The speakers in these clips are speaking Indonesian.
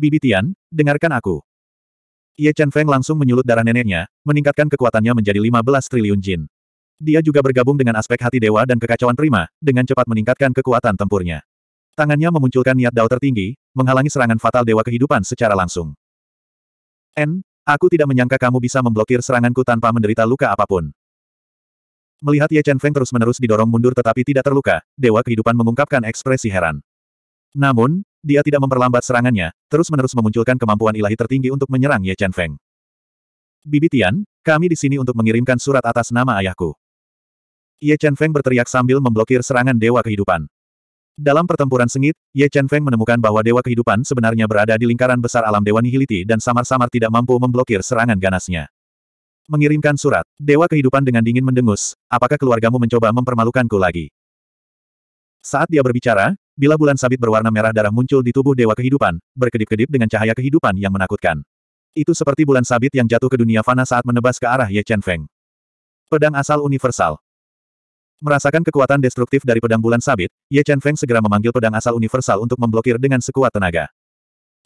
Bibi Tian, dengarkan aku. Ye Chen Feng langsung menyulut darah neneknya, meningkatkan kekuatannya menjadi 15 triliun jin. Dia juga bergabung dengan aspek hati dewa dan kekacauan prima, dengan cepat meningkatkan kekuatan tempurnya. Tangannya memunculkan niat dao tertinggi, menghalangi serangan fatal dewa kehidupan secara langsung. N, aku tidak menyangka kamu bisa memblokir seranganku tanpa menderita luka apapun. Melihat Ye Chen Feng terus-menerus didorong mundur tetapi tidak terluka, Dewa Kehidupan mengungkapkan ekspresi heran. Namun, dia tidak memperlambat serangannya, terus-menerus memunculkan kemampuan ilahi tertinggi untuk menyerang Ye Chen Feng. Bibi Tian, kami di sini untuk mengirimkan surat atas nama ayahku. Ye Chen Feng berteriak sambil memblokir serangan Dewa Kehidupan. Dalam pertempuran sengit, Ye Chen Feng menemukan bahwa Dewa Kehidupan sebenarnya berada di lingkaran besar alam Dewa Nihiliti dan samar-samar tidak mampu memblokir serangan ganasnya. Mengirimkan surat, Dewa Kehidupan dengan dingin mendengus, apakah keluargamu mencoba mempermalukanku lagi? Saat dia berbicara, Bila bulan sabit berwarna merah darah muncul di tubuh dewa kehidupan, berkedip-kedip dengan cahaya kehidupan yang menakutkan. Itu seperti bulan sabit yang jatuh ke dunia fana saat menebas ke arah Ye Chen Feng. Pedang asal universal. Merasakan kekuatan destruktif dari pedang bulan sabit, Ye Chen Feng segera memanggil pedang asal universal untuk memblokir dengan sekuat tenaga.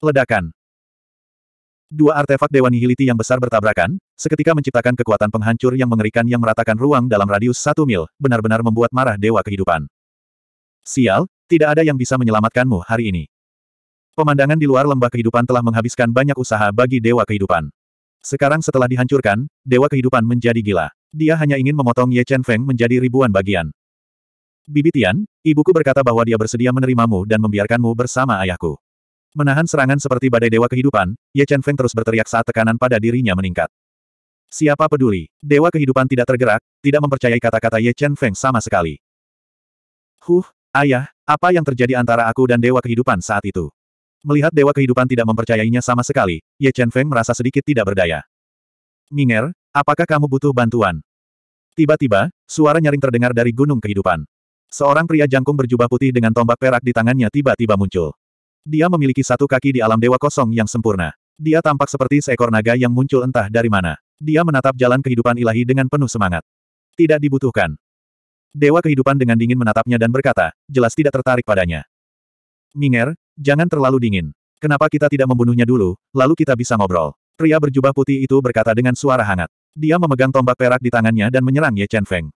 Ledakan. Dua artefak Dewa Nihiliti yang besar bertabrakan, seketika menciptakan kekuatan penghancur yang mengerikan yang meratakan ruang dalam radius satu mil, benar-benar membuat marah Dewa Kehidupan. Sial, tidak ada yang bisa menyelamatkanmu hari ini. Pemandangan di luar lembah kehidupan telah menghabiskan banyak usaha bagi Dewa Kehidupan. Sekarang setelah dihancurkan, Dewa Kehidupan menjadi gila. Dia hanya ingin memotong Ye Chen Feng menjadi ribuan bagian. Bibi Tian, ibuku berkata bahwa dia bersedia menerimamu dan membiarkanmu bersama ayahku. Menahan serangan seperti badai Dewa Kehidupan, Ye Chen Feng terus berteriak saat tekanan pada dirinya meningkat. Siapa peduli, Dewa Kehidupan tidak tergerak, tidak mempercayai kata-kata Ye Chen Feng sama sekali. Huh, Ayah, apa yang terjadi antara aku dan Dewa Kehidupan saat itu? Melihat Dewa Kehidupan tidak mempercayainya sama sekali, Ye Chen Feng merasa sedikit tidak berdaya. Minger, apakah kamu butuh bantuan? Tiba-tiba, suara nyaring terdengar dari Gunung Kehidupan. Seorang pria jangkung berjubah putih dengan tombak perak di tangannya tiba-tiba muncul. Dia memiliki satu kaki di alam dewa kosong yang sempurna. Dia tampak seperti seekor naga yang muncul entah dari mana. Dia menatap jalan kehidupan ilahi dengan penuh semangat. Tidak dibutuhkan. Dewa kehidupan dengan dingin menatapnya dan berkata, jelas tidak tertarik padanya. Minger, jangan terlalu dingin. Kenapa kita tidak membunuhnya dulu, lalu kita bisa ngobrol. Pria berjubah putih itu berkata dengan suara hangat. Dia memegang tombak perak di tangannya dan menyerang Ye Chen Feng.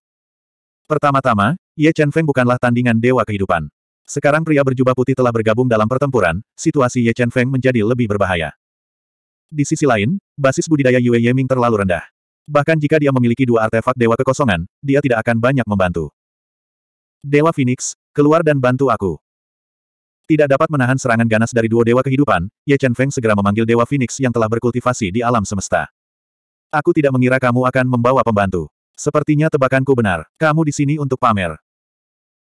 Pertama-tama, Ye Chen Feng bukanlah tandingan dewa kehidupan. Sekarang pria berjubah putih telah bergabung dalam pertempuran, situasi Ye Chen Feng menjadi lebih berbahaya. Di sisi lain, basis budidaya Yue Yeming terlalu rendah. Bahkan jika dia memiliki dua artefak Dewa Kekosongan, dia tidak akan banyak membantu. Dewa Phoenix, keluar dan bantu aku. Tidak dapat menahan serangan ganas dari dua Dewa Kehidupan, Ye Chen Feng segera memanggil Dewa Phoenix yang telah berkultivasi di alam semesta. Aku tidak mengira kamu akan membawa pembantu. Sepertinya tebakanku benar, kamu di sini untuk pamer.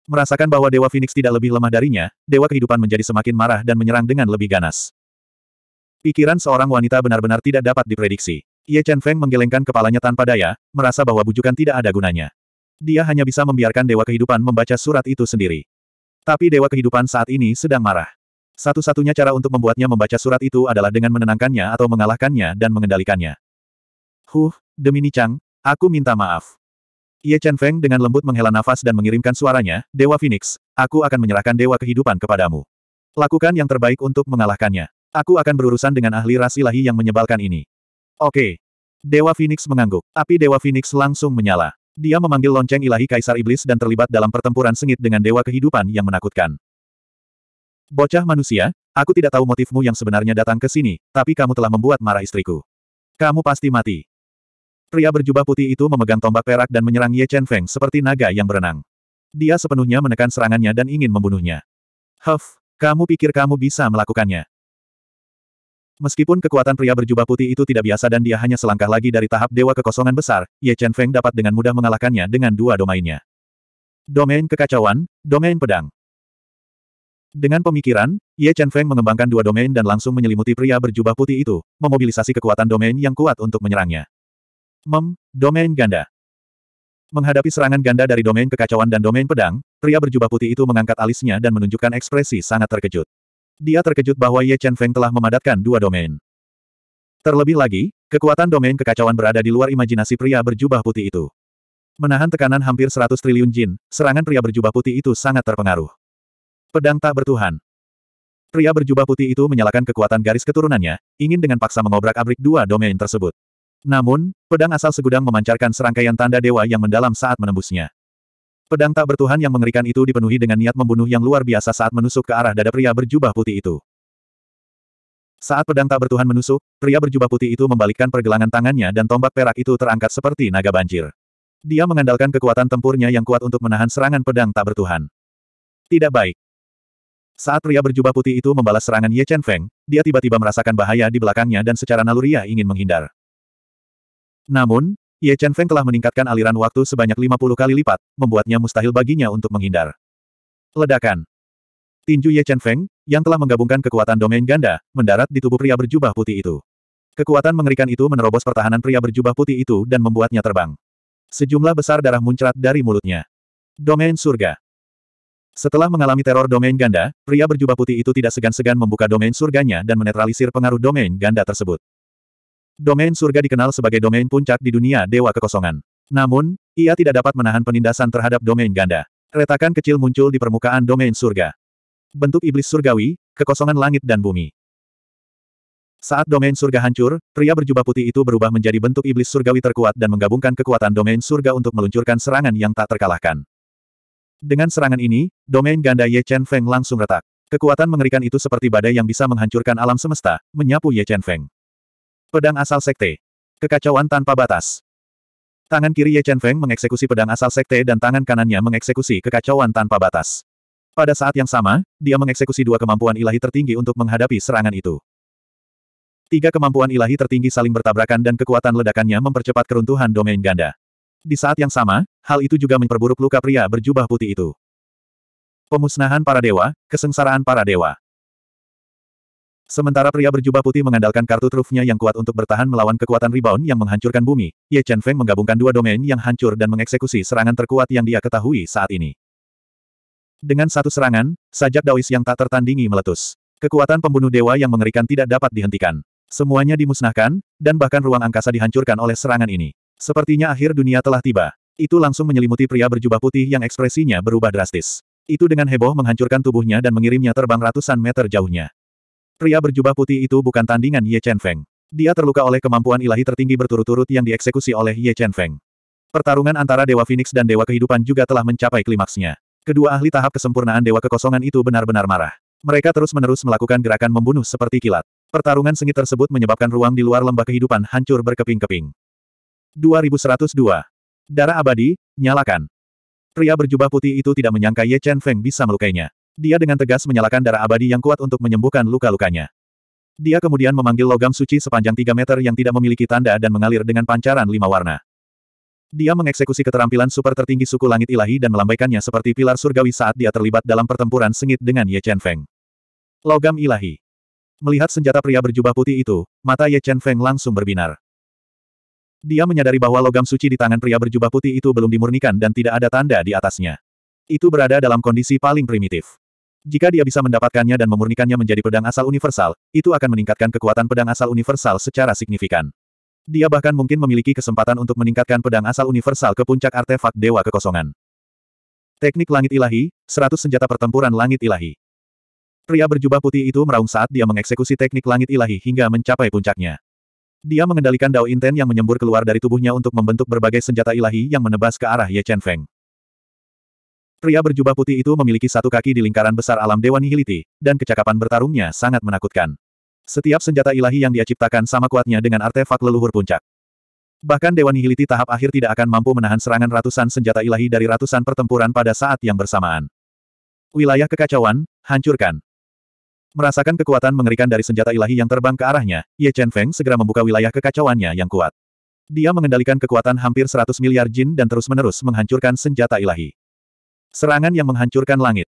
Merasakan bahwa Dewa Phoenix tidak lebih lemah darinya, Dewa Kehidupan menjadi semakin marah dan menyerang dengan lebih ganas. Pikiran seorang wanita benar-benar tidak dapat diprediksi. Ye Chen Feng menggelengkan kepalanya tanpa daya, merasa bahwa bujukan tidak ada gunanya. Dia hanya bisa membiarkan Dewa Kehidupan membaca surat itu sendiri. Tapi Dewa Kehidupan saat ini sedang marah. Satu-satunya cara untuk membuatnya membaca surat itu adalah dengan menenangkannya atau mengalahkannya dan mengendalikannya. Huh, demi Nichang, aku minta maaf. Ye Chen Feng dengan lembut menghela nafas dan mengirimkan suaranya, Dewa Phoenix, aku akan menyerahkan Dewa Kehidupan kepadamu. Lakukan yang terbaik untuk mengalahkannya. Aku akan berurusan dengan ahli ras ilahi yang menyebalkan ini. Oke. Dewa Phoenix mengangguk. Api Dewa Phoenix langsung menyala. Dia memanggil lonceng ilahi Kaisar Iblis dan terlibat dalam pertempuran sengit dengan Dewa Kehidupan yang menakutkan. Bocah manusia, aku tidak tahu motifmu yang sebenarnya datang ke sini, tapi kamu telah membuat marah istriku. Kamu pasti mati. Pria berjubah putih itu memegang tombak perak dan menyerang Ye Chen Feng seperti naga yang berenang. Dia sepenuhnya menekan serangannya dan ingin membunuhnya. Huff, kamu pikir kamu bisa melakukannya? Meskipun kekuatan pria berjubah putih itu tidak biasa dan dia hanya selangkah lagi dari tahap dewa kekosongan besar, Ye Chen Feng dapat dengan mudah mengalahkannya dengan dua domainnya. Domain kekacauan, domain pedang. Dengan pemikiran, Ye Chen Feng mengembangkan dua domain dan langsung menyelimuti pria berjubah putih itu, memobilisasi kekuatan domain yang kuat untuk menyerangnya. Mem, domain ganda. Menghadapi serangan ganda dari domain kekacauan dan domain pedang, pria berjubah putih itu mengangkat alisnya dan menunjukkan ekspresi sangat terkejut. Dia terkejut bahwa Ye Chen Feng telah memadatkan dua domain. Terlebih lagi, kekuatan domain kekacauan berada di luar imajinasi pria berjubah putih itu. Menahan tekanan hampir 100 triliun jin, serangan pria berjubah putih itu sangat terpengaruh. Pedang tak bertuhan. Pria berjubah putih itu menyalakan kekuatan garis keturunannya, ingin dengan paksa mengobrak-abrik dua domain tersebut. Namun, pedang asal segudang memancarkan serangkaian tanda dewa yang mendalam saat menembusnya. Pedang tak bertuhan yang mengerikan itu dipenuhi dengan niat membunuh yang luar biasa saat menusuk ke arah dada pria berjubah putih itu. Saat pedang tak bertuhan menusuk, pria berjubah putih itu membalikkan pergelangan tangannya dan tombak perak itu terangkat seperti naga banjir. Dia mengandalkan kekuatan tempurnya yang kuat untuk menahan serangan pedang tak bertuhan. Tidak baik. Saat pria berjubah putih itu membalas serangan Ye Chen Feng, dia tiba-tiba merasakan bahaya di belakangnya dan secara naluriah ingin menghindar. Namun, Ye Chen Feng telah meningkatkan aliran waktu sebanyak 50 kali lipat, membuatnya mustahil baginya untuk menghindar. Ledakan. Tinju Ye Chen Feng, yang telah menggabungkan kekuatan domain ganda, mendarat di tubuh pria berjubah putih itu. Kekuatan mengerikan itu menerobos pertahanan pria berjubah putih itu dan membuatnya terbang. Sejumlah besar darah muncrat dari mulutnya. Domain surga. Setelah mengalami teror domain ganda, pria berjubah putih itu tidak segan-segan membuka domain surganya dan menetralisir pengaruh domain ganda tersebut. Domain surga dikenal sebagai domain puncak di dunia dewa kekosongan. Namun, ia tidak dapat menahan penindasan terhadap domain ganda. Retakan kecil muncul di permukaan domain surga. Bentuk iblis surgawi, kekosongan langit dan bumi. Saat domain surga hancur, pria berjubah putih itu berubah menjadi bentuk iblis surgawi terkuat dan menggabungkan kekuatan domain surga untuk meluncurkan serangan yang tak terkalahkan. Dengan serangan ini, domain ganda Ye Chen Feng langsung retak. Kekuatan mengerikan itu seperti badai yang bisa menghancurkan alam semesta, menyapu Ye Chen Feng. Pedang asal sekte. Kekacauan tanpa batas. Tangan kiri Ye Chen Feng mengeksekusi pedang asal sekte dan tangan kanannya mengeksekusi kekacauan tanpa batas. Pada saat yang sama, dia mengeksekusi dua kemampuan ilahi tertinggi untuk menghadapi serangan itu. Tiga kemampuan ilahi tertinggi saling bertabrakan dan kekuatan ledakannya mempercepat keruntuhan domain ganda. Di saat yang sama, hal itu juga memperburuk luka pria berjubah putih itu. Pemusnahan para dewa, kesengsaraan para dewa. Sementara pria berjubah putih mengandalkan kartu trufnya yang kuat untuk bertahan melawan kekuatan rebound yang menghancurkan bumi, Ye Chen Feng menggabungkan dua domain yang hancur dan mengeksekusi serangan terkuat yang dia ketahui saat ini. Dengan satu serangan, sajak Daois yang tak tertandingi meletus. Kekuatan pembunuh dewa yang mengerikan tidak dapat dihentikan. Semuanya dimusnahkan, dan bahkan ruang angkasa dihancurkan oleh serangan ini. Sepertinya akhir dunia telah tiba. Itu langsung menyelimuti pria berjubah putih yang ekspresinya berubah drastis. Itu dengan heboh menghancurkan tubuhnya dan mengirimnya terbang ratusan meter jauhnya. Pria berjubah putih itu bukan tandingan Ye Chen Feng. Dia terluka oleh kemampuan ilahi tertinggi berturut-turut yang dieksekusi oleh Ye Chen Feng. Pertarungan antara Dewa Phoenix dan Dewa Kehidupan juga telah mencapai klimaksnya. Kedua ahli tahap kesempurnaan Dewa Kekosongan itu benar-benar marah. Mereka terus-menerus melakukan gerakan membunuh seperti kilat. Pertarungan sengit tersebut menyebabkan ruang di luar lembah kehidupan hancur berkeping-keping. 2102. Darah abadi, nyalakan. Pria berjubah putih itu tidak menyangka Ye Chen Feng bisa melukainya. Dia dengan tegas menyalakan darah abadi yang kuat untuk menyembuhkan luka-lukanya. Dia kemudian memanggil logam suci sepanjang 3 meter yang tidak memiliki tanda dan mengalir dengan pancaran lima warna. Dia mengeksekusi keterampilan super tertinggi suku langit ilahi dan melambaikannya seperti pilar surgawi saat dia terlibat dalam pertempuran sengit dengan Ye Chen Feng. Logam ilahi. Melihat senjata pria berjubah putih itu, mata Ye Chen Feng langsung berbinar. Dia menyadari bahwa logam suci di tangan pria berjubah putih itu belum dimurnikan dan tidak ada tanda di atasnya. Itu berada dalam kondisi paling primitif. Jika dia bisa mendapatkannya dan memurnikannya menjadi pedang asal universal, itu akan meningkatkan kekuatan pedang asal universal secara signifikan. Dia bahkan mungkin memiliki kesempatan untuk meningkatkan pedang asal universal ke puncak artefak Dewa Kekosongan. Teknik Langit Ilahi, 100 senjata pertempuran Langit Ilahi. Pria berjubah putih itu meraung saat dia mengeksekusi teknik Langit Ilahi hingga mencapai puncaknya. Dia mengendalikan Dao Inten yang menyembur keluar dari tubuhnya untuk membentuk berbagai senjata ilahi yang menebas ke arah Ye Chen Feng. Pria berjubah putih itu memiliki satu kaki di lingkaran besar alam Dewa Nihiliti, dan kecakapan bertarungnya sangat menakutkan. Setiap senjata ilahi yang dia ciptakan sama kuatnya dengan artefak leluhur puncak. Bahkan Dewa Nihiliti tahap akhir tidak akan mampu menahan serangan ratusan senjata ilahi dari ratusan pertempuran pada saat yang bersamaan. Wilayah kekacauan, hancurkan. Merasakan kekuatan mengerikan dari senjata ilahi yang terbang ke arahnya, Ye Chen Feng segera membuka wilayah kekacauannya yang kuat. Dia mengendalikan kekuatan hampir 100 miliar jin dan terus-menerus menghancurkan senjata ilahi. Serangan yang menghancurkan langit.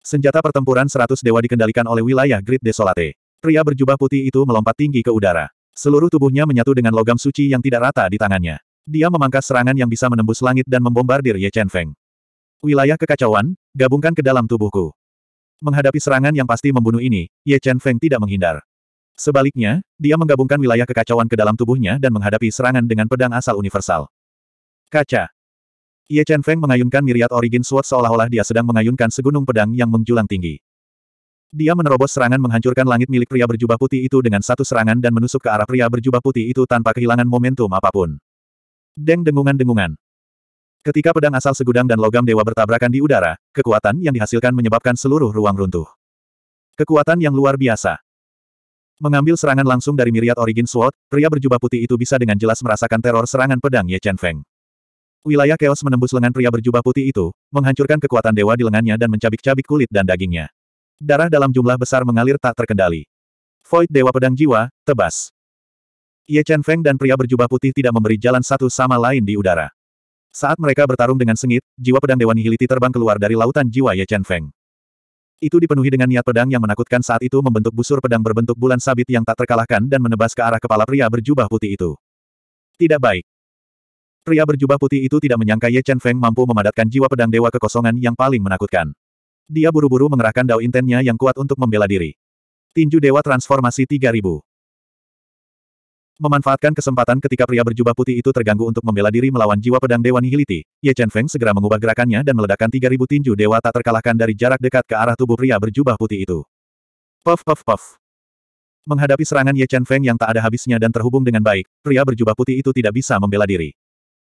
Senjata pertempuran seratus dewa dikendalikan oleh wilayah Grid Desolate. Pria berjubah putih itu melompat tinggi ke udara. Seluruh tubuhnya menyatu dengan logam suci yang tidak rata di tangannya. Dia memangkas serangan yang bisa menembus langit dan membombardir Ye Chen Feng. Wilayah kekacauan, gabungkan ke dalam tubuhku. Menghadapi serangan yang pasti membunuh ini, Ye Chen Feng tidak menghindar. Sebaliknya, dia menggabungkan wilayah kekacauan ke dalam tubuhnya dan menghadapi serangan dengan pedang asal universal. Kaca. Ye Chen Feng mengayunkan miriat origin sword seolah-olah dia sedang mengayunkan segunung pedang yang menjulang tinggi. Dia menerobos serangan menghancurkan langit milik pria berjubah putih itu dengan satu serangan dan menusuk ke arah pria berjubah putih itu tanpa kehilangan momentum apapun. Deng dengungan-dengungan. Ketika pedang asal segudang dan logam dewa bertabrakan di udara, kekuatan yang dihasilkan menyebabkan seluruh ruang runtuh. Kekuatan yang luar biasa. Mengambil serangan langsung dari miriat Origin Sword, pria berjubah putih itu bisa dengan jelas merasakan teror serangan pedang Ye Chen Feng. Wilayah keos menembus lengan pria berjubah putih itu, menghancurkan kekuatan dewa di lengannya dan mencabik-cabik kulit dan dagingnya. Darah dalam jumlah besar mengalir tak terkendali. Void Dewa Pedang Jiwa, tebas. Ye Chen Feng dan pria berjubah putih tidak memberi jalan satu sama lain di udara. Saat mereka bertarung dengan sengit, jiwa pedang Dewa Nihiliti terbang keluar dari lautan jiwa Ye Chen Feng. Itu dipenuhi dengan niat pedang yang menakutkan saat itu membentuk busur pedang berbentuk bulan sabit yang tak terkalahkan dan menebas ke arah kepala pria berjubah putih itu. Tidak baik. Pria berjubah putih itu tidak menyangka Ye Chen Feng mampu memadatkan jiwa pedang dewa kekosongan yang paling menakutkan. Dia buru-buru mengerahkan dao intennya yang kuat untuk membela diri. Tinju Dewa Transformasi 3000 Memanfaatkan kesempatan ketika pria berjubah putih itu terganggu untuk membela diri melawan jiwa pedang Dewa Nihiliti, Ye Chen Feng segera mengubah gerakannya dan meledakkan 3000 tinju dewa tak terkalahkan dari jarak dekat ke arah tubuh pria berjubah putih itu. Puff puff puff. Menghadapi serangan Ye Chen Feng yang tak ada habisnya dan terhubung dengan baik, pria berjubah putih itu tidak bisa membela diri.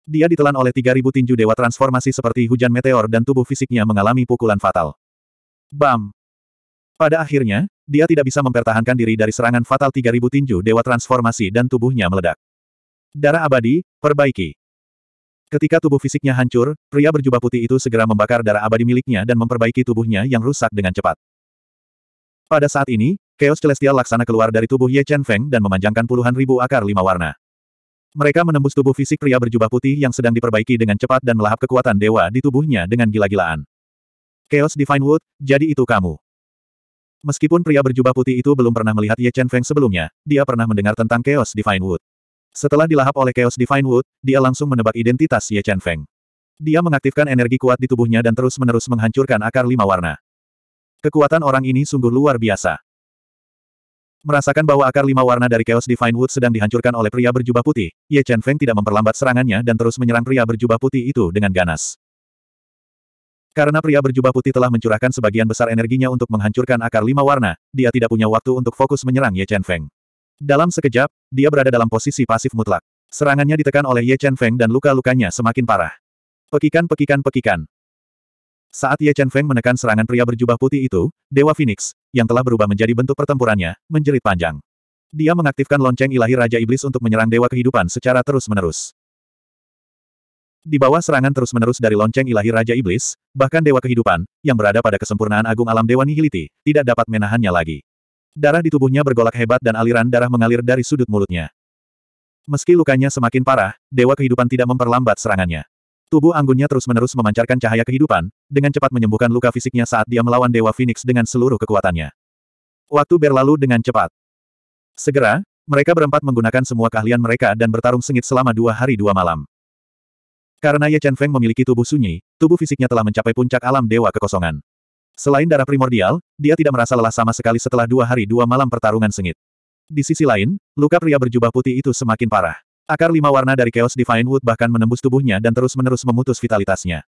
Dia ditelan oleh 3.000 tinju dewa transformasi seperti hujan meteor dan tubuh fisiknya mengalami pukulan fatal. Bam! Pada akhirnya, dia tidak bisa mempertahankan diri dari serangan fatal 3.000 tinju dewa transformasi dan tubuhnya meledak. Darah abadi, perbaiki. Ketika tubuh fisiknya hancur, pria berjubah putih itu segera membakar darah abadi miliknya dan memperbaiki tubuhnya yang rusak dengan cepat. Pada saat ini, Chaos Celestial Laksana keluar dari tubuh Ye Chen Feng dan memanjangkan puluhan ribu akar lima warna. Mereka menembus tubuh fisik pria berjubah putih yang sedang diperbaiki dengan cepat dan melahap kekuatan dewa di tubuhnya dengan gila-gilaan. Chaos Divine Wood, jadi itu kamu. Meskipun pria berjubah putih itu belum pernah melihat Ye Chen Feng sebelumnya, dia pernah mendengar tentang Chaos Divine Wood. Setelah dilahap oleh Chaos Divine Wood, dia langsung menebak identitas Ye Chen Feng. Dia mengaktifkan energi kuat di tubuhnya dan terus-menerus menghancurkan akar lima warna. Kekuatan orang ini sungguh luar biasa. Merasakan bahwa akar lima warna dari Chaos Divine Wood sedang dihancurkan oleh pria berjubah putih, Ye Chen Feng tidak memperlambat serangannya dan terus menyerang pria berjubah putih itu dengan ganas. Karena pria berjubah putih telah mencurahkan sebagian besar energinya untuk menghancurkan akar lima warna, dia tidak punya waktu untuk fokus menyerang Ye Chen Feng. Dalam sekejap, dia berada dalam posisi pasif mutlak. Serangannya ditekan oleh Ye Chen Feng dan luka-lukanya semakin parah. Pekikan-pekikan-pekikan. Saat Ye Chen Feng menekan serangan pria berjubah putih itu, Dewa Phoenix, yang telah berubah menjadi bentuk pertempurannya, menjerit panjang. Dia mengaktifkan lonceng ilahi Raja Iblis untuk menyerang Dewa Kehidupan secara terus-menerus. Di bawah serangan terus-menerus dari lonceng ilahi Raja Iblis, bahkan Dewa Kehidupan, yang berada pada kesempurnaan agung alam Dewa Nihiliti, tidak dapat menahannya lagi. Darah di tubuhnya bergolak hebat dan aliran darah mengalir dari sudut mulutnya. Meski lukanya semakin parah, Dewa Kehidupan tidak memperlambat serangannya. Tubuh anggunnya terus-menerus memancarkan cahaya kehidupan, dengan cepat menyembuhkan luka fisiknya saat dia melawan Dewa Phoenix dengan seluruh kekuatannya. Waktu berlalu dengan cepat. Segera, mereka berempat menggunakan semua keahlian mereka dan bertarung sengit selama dua hari dua malam. Karena Ye Chen Feng memiliki tubuh sunyi, tubuh fisiknya telah mencapai puncak alam Dewa Kekosongan. Selain darah primordial, dia tidak merasa lelah sama sekali setelah dua hari dua malam pertarungan sengit. Di sisi lain, luka pria berjubah putih itu semakin parah. Akar lima warna dari Chaos Divine Wood bahkan menembus tubuhnya dan terus-menerus memutus vitalitasnya.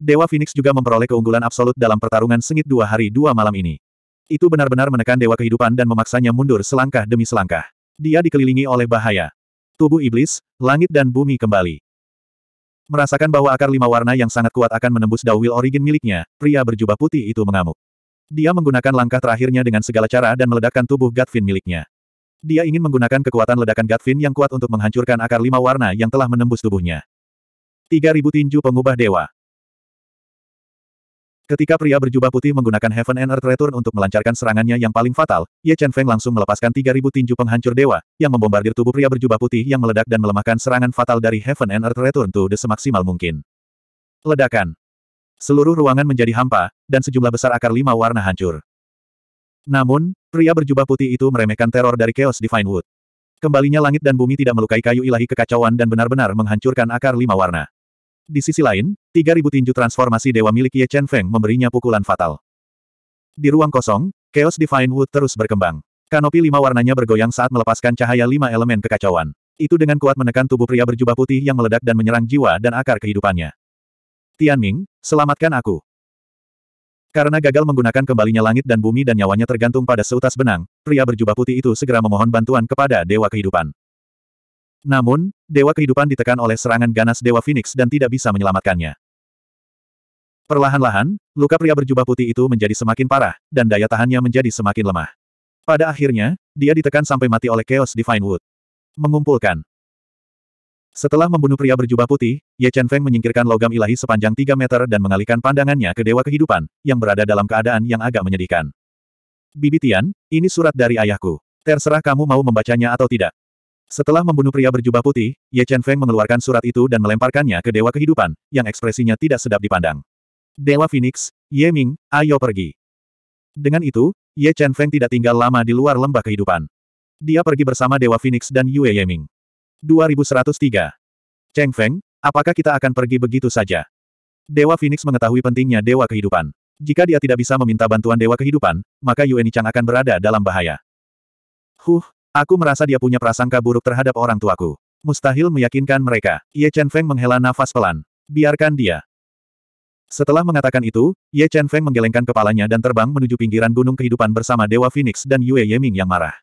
Dewa Phoenix juga memperoleh keunggulan absolut dalam pertarungan sengit dua hari dua malam ini. Itu benar-benar menekan Dewa Kehidupan dan memaksanya mundur selangkah demi selangkah. Dia dikelilingi oleh bahaya. Tubuh iblis, langit dan bumi kembali. Merasakan bahwa akar lima warna yang sangat kuat akan menembus Dawil Origin miliknya, pria berjubah putih itu mengamuk. Dia menggunakan langkah terakhirnya dengan segala cara dan meledakkan tubuh Gatvin miliknya. Dia ingin menggunakan kekuatan ledakan Gatvin yang kuat untuk menghancurkan akar lima warna yang telah menembus tubuhnya. 3000 tinju pengubah dewa. Ketika pria berjubah putih menggunakan Heaven and Earth Return untuk melancarkan serangannya yang paling fatal, Ye Chen Feng langsung melepaskan 3000 tinju penghancur dewa, yang membombardir tubuh pria berjubah putih yang meledak dan melemahkan serangan fatal dari Heaven and Earth Return to the semaksimal mungkin. Ledakan. Seluruh ruangan menjadi hampa, dan sejumlah besar akar lima warna hancur. Namun, pria berjubah putih itu meremehkan teror dari Chaos Divine Wood. Kembalinya langit dan bumi tidak melukai kayu ilahi kekacauan dan benar-benar menghancurkan akar lima warna. Di sisi lain, 3000 tinju transformasi dewa milik Ye Chen Feng memberinya pukulan fatal. Di ruang kosong, Chaos Divine Wood terus berkembang. Kanopi lima warnanya bergoyang saat melepaskan cahaya lima elemen kekacauan. Itu dengan kuat menekan tubuh pria berjubah putih yang meledak dan menyerang jiwa dan akar kehidupannya. Tian Ming, selamatkan aku. Karena gagal menggunakan kembalinya langit dan bumi dan nyawanya tergantung pada seutas benang, pria berjubah putih itu segera memohon bantuan kepada Dewa Kehidupan. Namun, Dewa Kehidupan ditekan oleh serangan ganas Dewa Phoenix dan tidak bisa menyelamatkannya. Perlahan-lahan, luka pria berjubah putih itu menjadi semakin parah, dan daya tahannya menjadi semakin lemah. Pada akhirnya, dia ditekan sampai mati oleh Chaos Divine Wood. Mengumpulkan setelah membunuh pria berjubah putih, Ye Chen Feng menyingkirkan logam ilahi sepanjang 3 meter dan mengalihkan pandangannya ke Dewa Kehidupan, yang berada dalam keadaan yang agak menyedihkan. Bibi Tian, ini surat dari ayahku. Terserah kamu mau membacanya atau tidak. Setelah membunuh pria berjubah putih, Ye Chen Feng mengeluarkan surat itu dan melemparkannya ke Dewa Kehidupan, yang ekspresinya tidak sedap dipandang. Dewa Phoenix, Ye Ming, ayo pergi. Dengan itu, Ye Chen Feng tidak tinggal lama di luar lembah kehidupan. Dia pergi bersama Dewa Phoenix dan Yue Ye Ming. 2103. Cheng Feng, apakah kita akan pergi begitu saja? Dewa Phoenix mengetahui pentingnya Dewa Kehidupan. Jika dia tidak bisa meminta bantuan Dewa Kehidupan, maka Ni Chang akan berada dalam bahaya. Huh, aku merasa dia punya prasangka buruk terhadap orang tuaku. Mustahil meyakinkan mereka. Ye Chen Feng menghela nafas pelan. Biarkan dia. Setelah mengatakan itu, Ye Chen Feng menggelengkan kepalanya dan terbang menuju pinggiran gunung kehidupan bersama Dewa Phoenix dan Yue Yeming yang marah.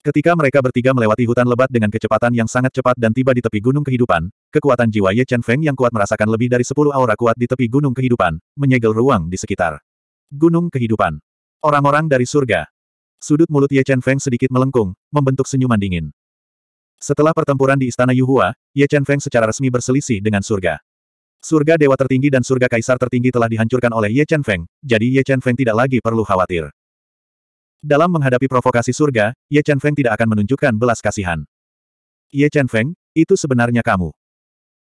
Ketika mereka bertiga melewati hutan lebat dengan kecepatan yang sangat cepat dan tiba di tepi gunung kehidupan, kekuatan jiwa Ye Chen Feng yang kuat merasakan lebih dari sepuluh aura kuat di tepi gunung kehidupan, menyegel ruang di sekitar. Gunung kehidupan. Orang-orang dari surga. Sudut mulut Ye Chen Feng sedikit melengkung, membentuk senyuman dingin. Setelah pertempuran di Istana Yuhua, Ye Chen Feng secara resmi berselisih dengan surga. Surga Dewa Tertinggi dan Surga Kaisar Tertinggi telah dihancurkan oleh Ye Chen Feng, jadi Ye Chen Feng tidak lagi perlu khawatir. Dalam menghadapi provokasi surga, Ye Chen Feng tidak akan menunjukkan belas kasihan. Ye Chen Feng, itu sebenarnya kamu.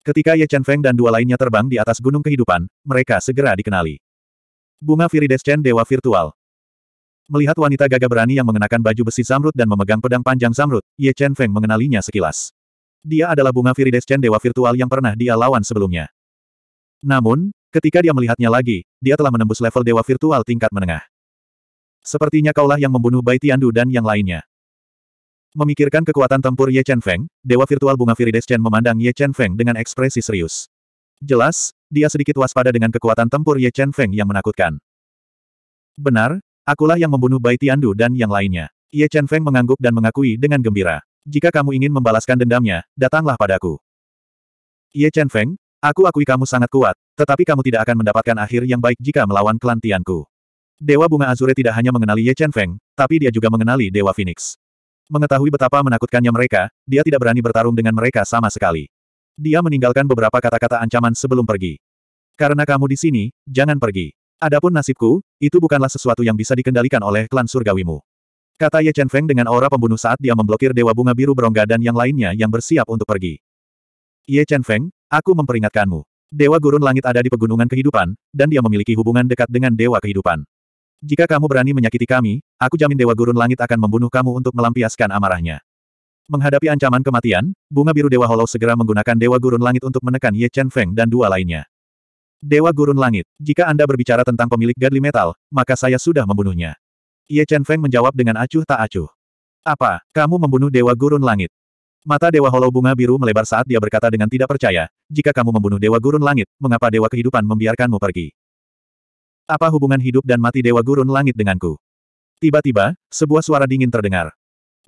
Ketika Ye Chen Feng dan dua lainnya terbang di atas gunung kehidupan, mereka segera dikenali. Bunga Chen Dewa Virtual. Melihat wanita gagah berani yang mengenakan baju besi zamrud dan memegang pedang panjang zamrud, Ye Chen Feng mengenalinya sekilas. Dia adalah bunga Chen Dewa Virtual yang pernah dia lawan sebelumnya. Namun, ketika dia melihatnya lagi, dia telah menembus level Dewa Virtual tingkat menengah. Sepertinya kaulah yang membunuh Bai Tiandu dan yang lainnya. Memikirkan kekuatan tempur Ye Chen Feng, Dewa Virtual Bunga Virides Chen memandang Ye Chen Feng dengan ekspresi serius. Jelas, dia sedikit waspada dengan kekuatan tempur Ye Chen Feng yang menakutkan. Benar, akulah yang membunuh Bai Tiandu dan yang lainnya. Ye Chen Feng mengangguk dan mengakui dengan gembira. Jika kamu ingin membalaskan dendamnya, datanglah padaku. Ye Chen Feng, aku akui kamu sangat kuat, tetapi kamu tidak akan mendapatkan akhir yang baik jika melawan kelantianku. Dewa Bunga Azure tidak hanya mengenali Ye Chen Feng, tapi dia juga mengenali Dewa Phoenix. Mengetahui betapa menakutkannya mereka, dia tidak berani bertarung dengan mereka sama sekali. Dia meninggalkan beberapa kata-kata ancaman sebelum pergi. Karena kamu di sini, jangan pergi. Adapun nasibku, itu bukanlah sesuatu yang bisa dikendalikan oleh klan surgawimu. Kata Ye Chen Feng dengan aura pembunuh saat dia memblokir Dewa Bunga Biru Berongga dan yang lainnya yang bersiap untuk pergi. Ye Chen Feng, aku memperingatkanmu. Dewa Gurun Langit ada di pegunungan kehidupan, dan dia memiliki hubungan dekat dengan Dewa Kehidupan. Jika kamu berani menyakiti kami, aku jamin Dewa Gurun Langit akan membunuh kamu untuk melampiaskan amarahnya. Menghadapi ancaman kematian, bunga biru Dewa Hollow segera menggunakan Dewa Gurun Langit untuk menekan Ye Chen Feng dan dua lainnya. Dewa Gurun Langit, jika Anda berbicara tentang pemilik Gadli Metal, maka saya sudah membunuhnya. Ye Chen Feng menjawab dengan acuh tak acuh. Apa, kamu membunuh Dewa Gurun Langit? Mata Dewa Hollow Bunga Biru melebar saat dia berkata dengan tidak percaya, jika kamu membunuh Dewa Gurun Langit, mengapa Dewa Kehidupan membiarkanmu pergi? Apa hubungan hidup dan mati Dewa Gurun Langit denganku? Tiba-tiba, sebuah suara dingin terdengar.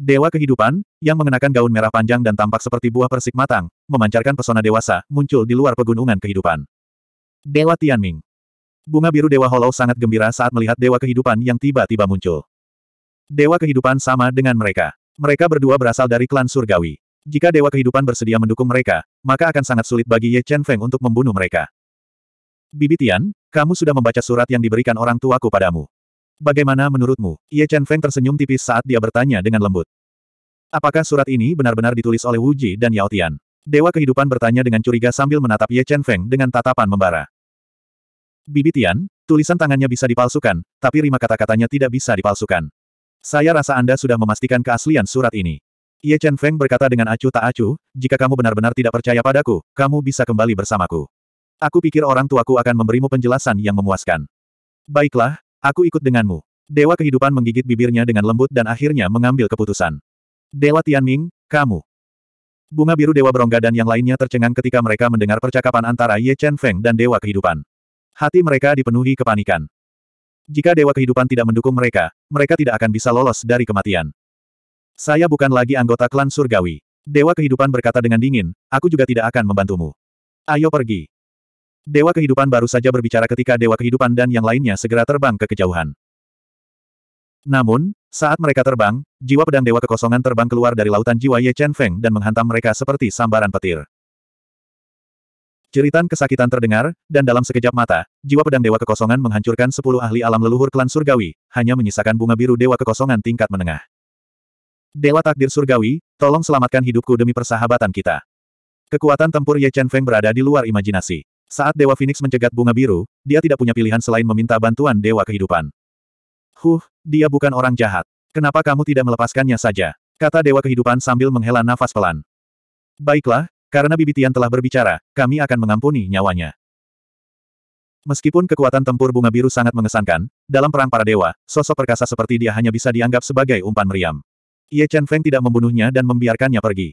Dewa kehidupan, yang mengenakan gaun merah panjang dan tampak seperti buah persik matang, memancarkan pesona dewasa, muncul di luar pegunungan kehidupan. Dewa Tianming. Bunga biru Dewa Hollow sangat gembira saat melihat Dewa kehidupan yang tiba-tiba muncul. Dewa kehidupan sama dengan mereka. Mereka berdua berasal dari klan surgawi. Jika Dewa kehidupan bersedia mendukung mereka, maka akan sangat sulit bagi Ye Chen Feng untuk membunuh mereka. Bibi Tian, kamu sudah membaca surat yang diberikan orang tuaku padamu. Bagaimana menurutmu? Ye Chen Feng tersenyum tipis saat dia bertanya dengan lembut. Apakah surat ini benar-benar ditulis oleh Wu Ji dan Yao Tian? Dewa kehidupan bertanya dengan curiga sambil menatap Ye Chen Feng dengan tatapan membara. Bibi Tian, tulisan tangannya bisa dipalsukan, tapi rima kata-katanya tidak bisa dipalsukan. Saya rasa Anda sudah memastikan keaslian surat ini. Ye Chen Feng berkata dengan acuh tak acuh, jika kamu benar-benar tidak percaya padaku, kamu bisa kembali bersamaku. Aku pikir orang tuaku akan memberimu penjelasan yang memuaskan. Baiklah, aku ikut denganmu. Dewa kehidupan menggigit bibirnya dengan lembut dan akhirnya mengambil keputusan. Dewa Tianming, kamu. Bunga biru Dewa Berongga dan yang lainnya tercengang ketika mereka mendengar percakapan antara Ye Chen Feng dan Dewa Kehidupan. Hati mereka dipenuhi kepanikan. Jika Dewa Kehidupan tidak mendukung mereka, mereka tidak akan bisa lolos dari kematian. Saya bukan lagi anggota klan surgawi. Dewa Kehidupan berkata dengan dingin, aku juga tidak akan membantumu. Ayo pergi. Dewa kehidupan baru saja berbicara ketika dewa kehidupan dan yang lainnya segera terbang ke kejauhan. Namun, saat mereka terbang, jiwa pedang dewa kekosongan terbang keluar dari lautan jiwa Ye Chen Feng dan menghantam mereka seperti sambaran petir. Ceritan kesakitan terdengar, dan dalam sekejap mata, jiwa pedang dewa kekosongan menghancurkan sepuluh ahli alam leluhur klan surgawi, hanya menyisakan bunga biru dewa kekosongan tingkat menengah. Dewa takdir surgawi, tolong selamatkan hidupku demi persahabatan kita. Kekuatan tempur Ye Chen Feng berada di luar imajinasi. Saat Dewa Phoenix mencegat bunga biru, dia tidak punya pilihan selain meminta bantuan Dewa Kehidupan. Huh, dia bukan orang jahat. Kenapa kamu tidak melepaskannya saja? Kata Dewa Kehidupan sambil menghela nafas pelan. Baiklah, karena Bibitian telah berbicara, kami akan mengampuni nyawanya. Meskipun kekuatan tempur bunga biru sangat mengesankan, dalam perang para dewa, sosok perkasa seperti dia hanya bisa dianggap sebagai umpan meriam. Ye Chen Feng tidak membunuhnya dan membiarkannya pergi.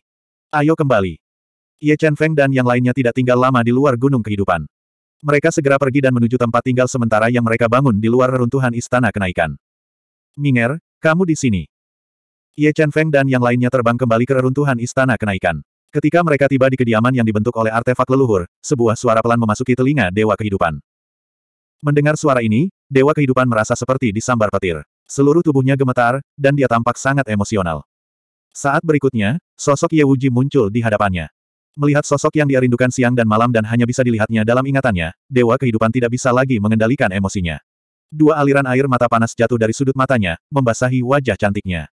Ayo kembali. Ye Chen Feng dan yang lainnya tidak tinggal lama di luar gunung kehidupan. Mereka segera pergi dan menuju tempat tinggal sementara yang mereka bangun di luar reruntuhan istana kenaikan. Minger, kamu di sini. Ye Chen Feng dan yang lainnya terbang kembali ke reruntuhan istana kenaikan. Ketika mereka tiba di kediaman yang dibentuk oleh artefak leluhur, sebuah suara pelan memasuki telinga Dewa Kehidupan. Mendengar suara ini, Dewa Kehidupan merasa seperti disambar petir. Seluruh tubuhnya gemetar, dan dia tampak sangat emosional. Saat berikutnya, sosok Ye Wuji muncul di hadapannya. Melihat sosok yang dia rindukan siang dan malam dan hanya bisa dilihatnya dalam ingatannya, dewa kehidupan tidak bisa lagi mengendalikan emosinya. Dua aliran air mata panas jatuh dari sudut matanya, membasahi wajah cantiknya.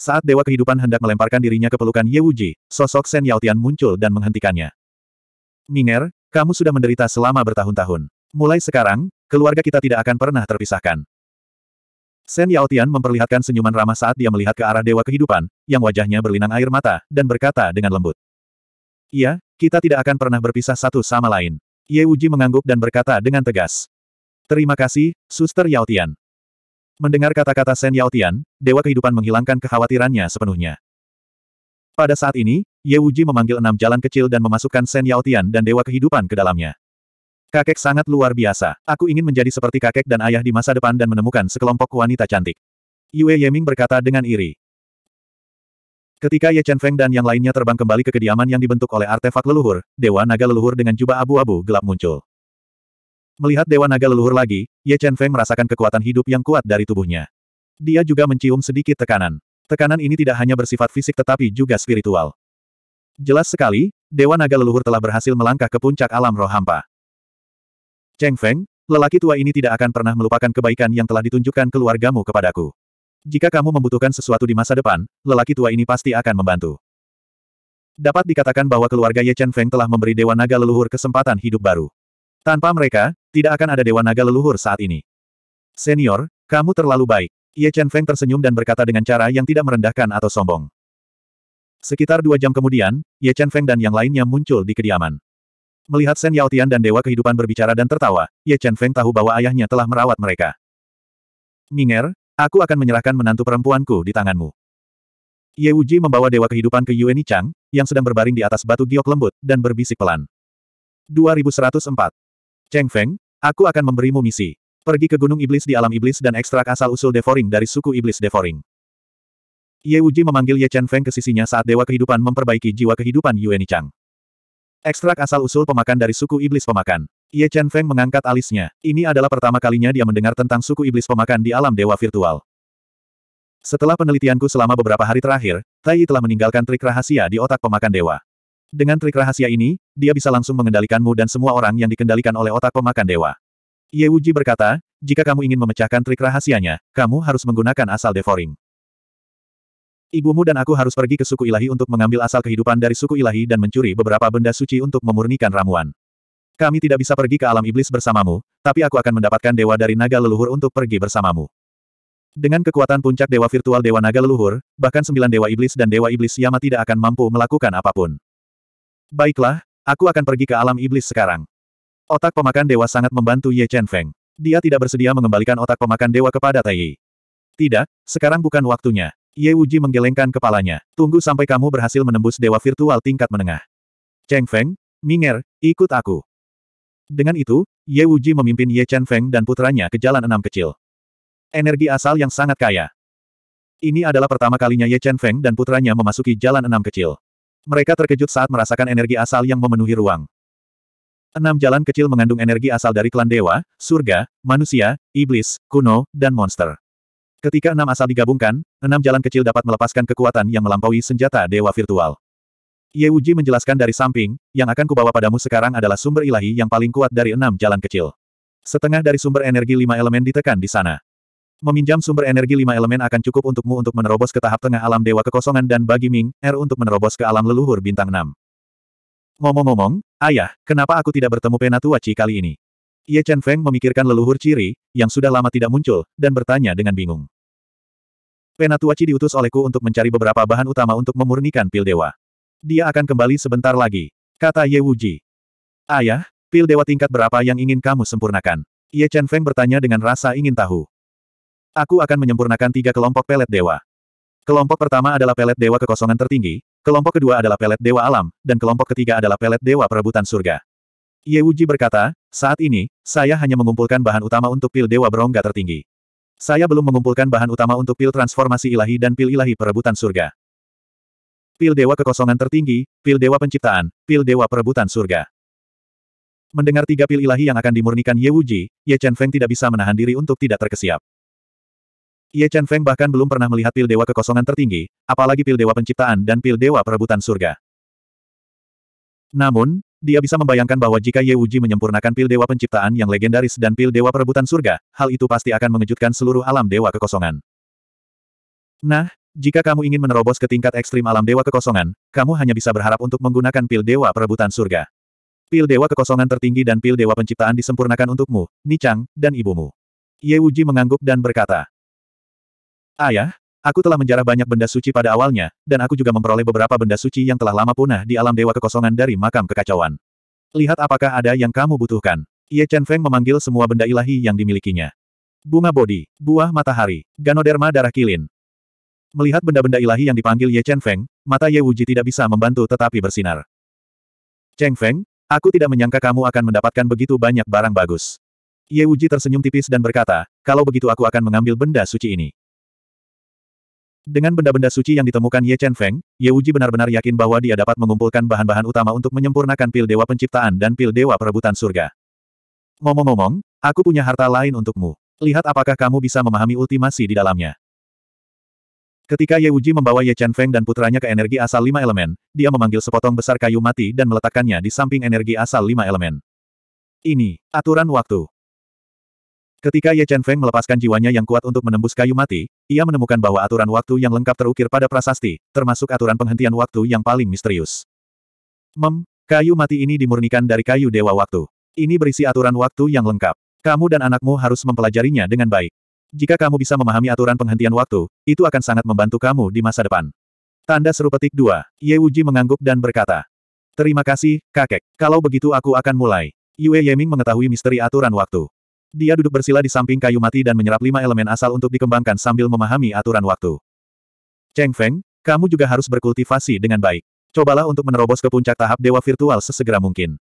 Saat dewa kehidupan hendak melemparkan dirinya ke pelukan Ye Wuji, sosok Shen Yaotian muncul dan menghentikannya. Minger, kamu sudah menderita selama bertahun-tahun. Mulai sekarang, keluarga kita tidak akan pernah terpisahkan. Shen Yaotian memperlihatkan senyuman ramah saat dia melihat ke arah Dewa Kehidupan, yang wajahnya berlinang air mata, dan berkata dengan lembut. Iya, kita tidak akan pernah berpisah satu sama lain. Ye Wuji mengangguk dan berkata dengan tegas. Terima kasih, Suster Yao Tian. Mendengar kata-kata Sen Yao Tian, Dewa Kehidupan menghilangkan kekhawatirannya sepenuhnya. Pada saat ini, Ye Wuji memanggil enam jalan kecil dan memasukkan Sen Yao Tian dan Dewa Kehidupan ke dalamnya. Kakek sangat luar biasa. Aku ingin menjadi seperti kakek dan ayah di masa depan dan menemukan sekelompok wanita cantik. Yue Yeming berkata dengan iri. Ketika Ye Chen Feng dan yang lainnya terbang kembali ke kediaman yang dibentuk oleh artefak leluhur, Dewa Naga Leluhur dengan jubah abu-abu gelap muncul. Melihat Dewa Naga Leluhur lagi, Ye Chen Feng merasakan kekuatan hidup yang kuat dari tubuhnya. Dia juga mencium sedikit tekanan. Tekanan ini tidak hanya bersifat fisik tetapi juga spiritual. Jelas sekali, Dewa Naga Leluhur telah berhasil melangkah ke puncak alam roh hampa. Cheng Feng, lelaki tua ini tidak akan pernah melupakan kebaikan yang telah ditunjukkan keluargamu kepadaku. Jika kamu membutuhkan sesuatu di masa depan, lelaki tua ini pasti akan membantu. Dapat dikatakan bahwa keluarga Ye Chen Feng telah memberi Dewa Naga Leluhur kesempatan hidup baru. Tanpa mereka, tidak akan ada Dewa Naga Leluhur saat ini. Senior, kamu terlalu baik. Ye Chen Feng tersenyum dan berkata dengan cara yang tidak merendahkan atau sombong. Sekitar dua jam kemudian, Ye Chen Feng dan yang lainnya muncul di kediaman. Melihat Sen Yao Tian dan Dewa Kehidupan berbicara dan tertawa, Ye Chen Feng tahu bahwa ayahnya telah merawat mereka. Minger, Aku akan menyerahkan menantu perempuanku di tanganmu. Ye Wuji membawa dewa kehidupan ke Yueni Chang, yang sedang berbaring di atas batu giok lembut, dan berbisik pelan. 2104. Cheng Feng, aku akan memberimu misi. Pergi ke Gunung Iblis di alam iblis dan ekstrak asal-usul Devoring dari suku Iblis Devoring. Ye Wuji memanggil Ye Chen Feng ke sisinya saat dewa kehidupan memperbaiki jiwa kehidupan Yueni Chang. Ekstrak asal-usul pemakan dari suku iblis pemakan. Ye Chen Feng mengangkat alisnya. Ini adalah pertama kalinya dia mendengar tentang suku iblis pemakan di alam dewa virtual. Setelah penelitianku selama beberapa hari terakhir, Tai telah meninggalkan trik rahasia di otak pemakan dewa. Dengan trik rahasia ini, dia bisa langsung mengendalikanmu dan semua orang yang dikendalikan oleh otak pemakan dewa. Ye Wuji berkata, jika kamu ingin memecahkan trik rahasianya, kamu harus menggunakan asal devouring. Ibumu dan aku harus pergi ke suku ilahi untuk mengambil asal kehidupan dari suku ilahi dan mencuri beberapa benda suci untuk memurnikan ramuan. Kami tidak bisa pergi ke alam iblis bersamamu, tapi aku akan mendapatkan dewa dari naga leluhur untuk pergi bersamamu. Dengan kekuatan puncak dewa virtual dewa naga leluhur, bahkan sembilan dewa iblis dan dewa iblis Yama tidak akan mampu melakukan apapun. Baiklah, aku akan pergi ke alam iblis sekarang. Otak pemakan dewa sangat membantu Ye Chen Feng. Dia tidak bersedia mengembalikan otak pemakan dewa kepada Tai Yi. Tidak, sekarang bukan waktunya. Ye Wuji menggelengkan kepalanya. Tunggu sampai kamu berhasil menembus dewa virtual tingkat menengah. Cheng Feng, Minger, ikut aku. Dengan itu, Ye Wuji memimpin Ye Chen Feng dan putranya ke jalan enam kecil. Energi asal yang sangat kaya. Ini adalah pertama kalinya Ye Chen Feng dan putranya memasuki jalan enam kecil. Mereka terkejut saat merasakan energi asal yang memenuhi ruang. Enam jalan kecil mengandung energi asal dari klan dewa, surga, manusia, iblis, kuno, dan monster. Ketika enam asal digabungkan, enam jalan kecil dapat melepaskan kekuatan yang melampaui senjata dewa virtual. Ye Uji menjelaskan dari samping, yang akan kubawa padamu sekarang adalah sumber ilahi yang paling kuat dari enam jalan kecil. Setengah dari sumber energi lima elemen ditekan di sana. Meminjam sumber energi lima elemen akan cukup untukmu untuk menerobos ke tahap tengah alam dewa kekosongan dan bagi Ming, Er untuk menerobos ke alam leluhur bintang enam. Ngomong-ngomong, ayah, kenapa aku tidak bertemu Penatua Chi kali ini? Ye Chen Feng memikirkan leluhur ciri, yang sudah lama tidak muncul, dan bertanya dengan bingung. Penatuachi diutus olehku untuk mencari beberapa bahan utama untuk memurnikan pil dewa. Dia akan kembali sebentar lagi, kata Ye Wuji. Ayah, pil dewa tingkat berapa yang ingin kamu sempurnakan? Ye Chen Feng bertanya dengan rasa ingin tahu. Aku akan menyempurnakan tiga kelompok pelet dewa. Kelompok pertama adalah pelet dewa kekosongan tertinggi, kelompok kedua adalah pelet dewa alam, dan kelompok ketiga adalah pelet dewa perebutan surga. Ye Wuji berkata, saat ini, saya hanya mengumpulkan bahan utama untuk pil dewa berongga tertinggi. Saya belum mengumpulkan bahan utama untuk pil transformasi ilahi dan pil ilahi perebutan surga. Pil dewa kekosongan tertinggi, pil dewa penciptaan, pil dewa perebutan surga. Mendengar tiga pil ilahi yang akan dimurnikan Ye Wuji, Ye Chen Feng tidak bisa menahan diri untuk tidak terkesiap. Ye Chen Feng bahkan belum pernah melihat pil dewa kekosongan tertinggi, apalagi pil dewa penciptaan dan pil dewa perebutan surga. Namun, dia bisa membayangkan bahwa jika Ye Wuji menyempurnakan pil dewa penciptaan yang legendaris dan pil dewa perebutan surga, hal itu pasti akan mengejutkan seluruh alam dewa kekosongan. Nah, jika kamu ingin menerobos ke tingkat ekstrim alam dewa kekosongan, kamu hanya bisa berharap untuk menggunakan pil dewa perebutan surga. Pil dewa kekosongan tertinggi dan pil dewa penciptaan disempurnakan untukmu, Nichang, dan ibumu. Ye Wuji mengangguk dan berkata, Ayah, Aku telah menjarah banyak benda suci pada awalnya, dan aku juga memperoleh beberapa benda suci yang telah lama punah di alam dewa kekosongan dari makam kekacauan. Lihat apakah ada yang kamu butuhkan. Ye Chen Feng memanggil semua benda ilahi yang dimilikinya. Bunga bodi, buah matahari, ganoderma darah kilin. Melihat benda-benda ilahi yang dipanggil Ye Chen Feng, mata Ye Wuji tidak bisa membantu tetapi bersinar. Cheng Feng, aku tidak menyangka kamu akan mendapatkan begitu banyak barang bagus. Ye Wuji tersenyum tipis dan berkata, kalau begitu aku akan mengambil benda suci ini. Dengan benda-benda suci yang ditemukan Ye Chen Feng, Ye Wuji benar-benar yakin bahwa dia dapat mengumpulkan bahan-bahan utama untuk menyempurnakan pil dewa penciptaan dan pil dewa perebutan surga. Ngomong-ngomong, aku punya harta lain untukmu. Lihat apakah kamu bisa memahami ultimasi di dalamnya. Ketika Ye Wuji membawa Ye Chen Feng dan putranya ke energi asal lima elemen, dia memanggil sepotong besar kayu mati dan meletakkannya di samping energi asal lima elemen. Ini, aturan waktu. Ketika Ye Chen Feng melepaskan jiwanya yang kuat untuk menembus kayu mati, ia menemukan bahwa aturan waktu yang lengkap terukir pada prasasti, termasuk aturan penghentian waktu yang paling misterius. Mem, kayu mati ini dimurnikan dari kayu dewa waktu. Ini berisi aturan waktu yang lengkap. Kamu dan anakmu harus mempelajarinya dengan baik. Jika kamu bisa memahami aturan penghentian waktu, itu akan sangat membantu kamu di masa depan. Tanda seru petik dua, Ye Wuji mengangguk dan berkata, Terima kasih, kakek. Kalau begitu aku akan mulai. Yue Yeming mengetahui misteri aturan waktu. Dia duduk bersila di samping kayu mati dan menyerap lima elemen asal untuk dikembangkan sambil memahami aturan waktu. Cheng Feng, kamu juga harus berkultivasi dengan baik. Cobalah untuk menerobos ke puncak tahap dewa virtual sesegera mungkin.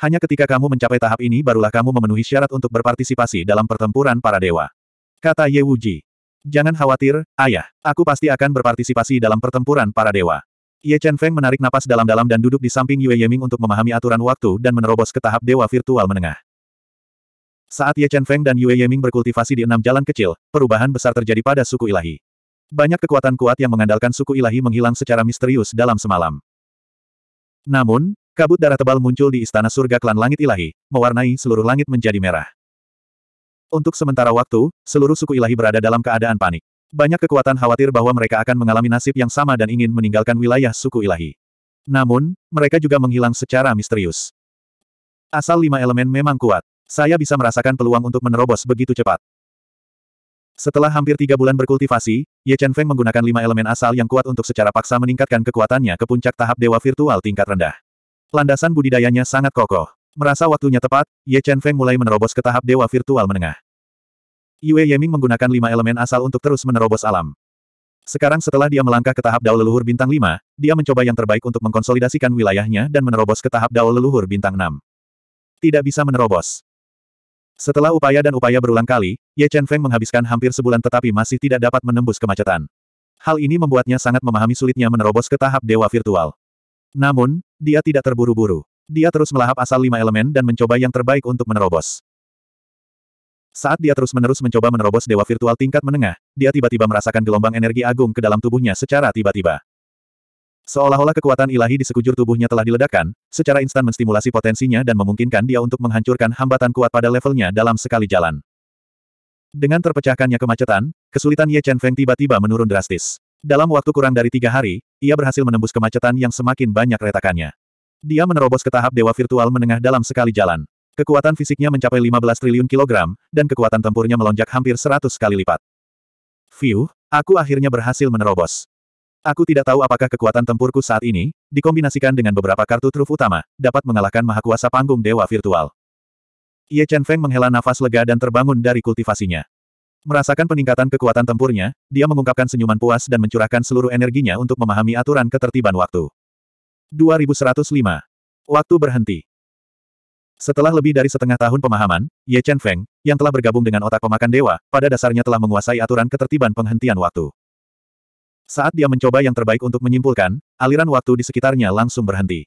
Hanya ketika kamu mencapai tahap ini barulah kamu memenuhi syarat untuk berpartisipasi dalam pertempuran para dewa. Kata Ye Wuji. Jangan khawatir, ayah. Aku pasti akan berpartisipasi dalam pertempuran para dewa. Ye Chen Feng menarik napas dalam-dalam dan duduk di samping Yue Yeming untuk memahami aturan waktu dan menerobos ke tahap dewa virtual menengah. Saat Ye Chen Feng dan Yue Yeming berkultivasi di enam jalan kecil, perubahan besar terjadi pada suku ilahi. Banyak kekuatan kuat yang mengandalkan suku ilahi menghilang secara misterius dalam semalam. Namun, kabut darah tebal muncul di istana surga klan langit ilahi, mewarnai seluruh langit menjadi merah. Untuk sementara waktu, seluruh suku ilahi berada dalam keadaan panik. Banyak kekuatan khawatir bahwa mereka akan mengalami nasib yang sama dan ingin meninggalkan wilayah suku ilahi. Namun, mereka juga menghilang secara misterius. Asal lima elemen memang kuat. Saya bisa merasakan peluang untuk menerobos begitu cepat. Setelah hampir tiga bulan berkultivasi, Ye Chen Feng menggunakan lima elemen asal yang kuat untuk secara paksa meningkatkan kekuatannya ke puncak tahap dewa virtual tingkat rendah. Landasan budidayanya sangat kokoh. Merasa waktunya tepat, Ye Chen Feng mulai menerobos ke tahap dewa virtual menengah. Yue Yeming menggunakan lima elemen asal untuk terus menerobos alam. Sekarang setelah dia melangkah ke tahap dao leluhur bintang 5, dia mencoba yang terbaik untuk mengkonsolidasikan wilayahnya dan menerobos ke tahap dao leluhur bintang 6. Tidak bisa menerobos. Setelah upaya dan upaya berulang kali, Ye Chen Feng menghabiskan hampir sebulan tetapi masih tidak dapat menembus kemacetan. Hal ini membuatnya sangat memahami sulitnya menerobos ke tahap dewa virtual. Namun, dia tidak terburu-buru. Dia terus melahap asal lima elemen dan mencoba yang terbaik untuk menerobos. Saat dia terus-menerus mencoba menerobos dewa virtual tingkat menengah, dia tiba-tiba merasakan gelombang energi agung ke dalam tubuhnya secara tiba-tiba. Seolah-olah kekuatan ilahi di sekujur tubuhnya telah diledakkan, secara instan menstimulasi potensinya dan memungkinkan dia untuk menghancurkan hambatan kuat pada levelnya dalam sekali jalan. Dengan terpecahkannya kemacetan, kesulitan Ye Chen Feng tiba-tiba menurun drastis. Dalam waktu kurang dari tiga hari, ia berhasil menembus kemacetan yang semakin banyak retakannya. Dia menerobos ke tahap dewa virtual menengah dalam sekali jalan. Kekuatan fisiknya mencapai 15 triliun kilogram, dan kekuatan tempurnya melonjak hampir 100 kali lipat. View, aku akhirnya berhasil menerobos. Aku tidak tahu apakah kekuatan tempurku saat ini, dikombinasikan dengan beberapa kartu truf utama, dapat mengalahkan mahakuasa panggung dewa virtual. Ye Chen Feng menghela nafas lega dan terbangun dari kultivasinya. Merasakan peningkatan kekuatan tempurnya, dia mengungkapkan senyuman puas dan mencurahkan seluruh energinya untuk memahami aturan ketertiban waktu. 2105. Waktu berhenti. Setelah lebih dari setengah tahun pemahaman, Ye Chen Feng, yang telah bergabung dengan otak pemakan dewa, pada dasarnya telah menguasai aturan ketertiban penghentian waktu. Saat dia mencoba yang terbaik untuk menyimpulkan, aliran waktu di sekitarnya langsung berhenti.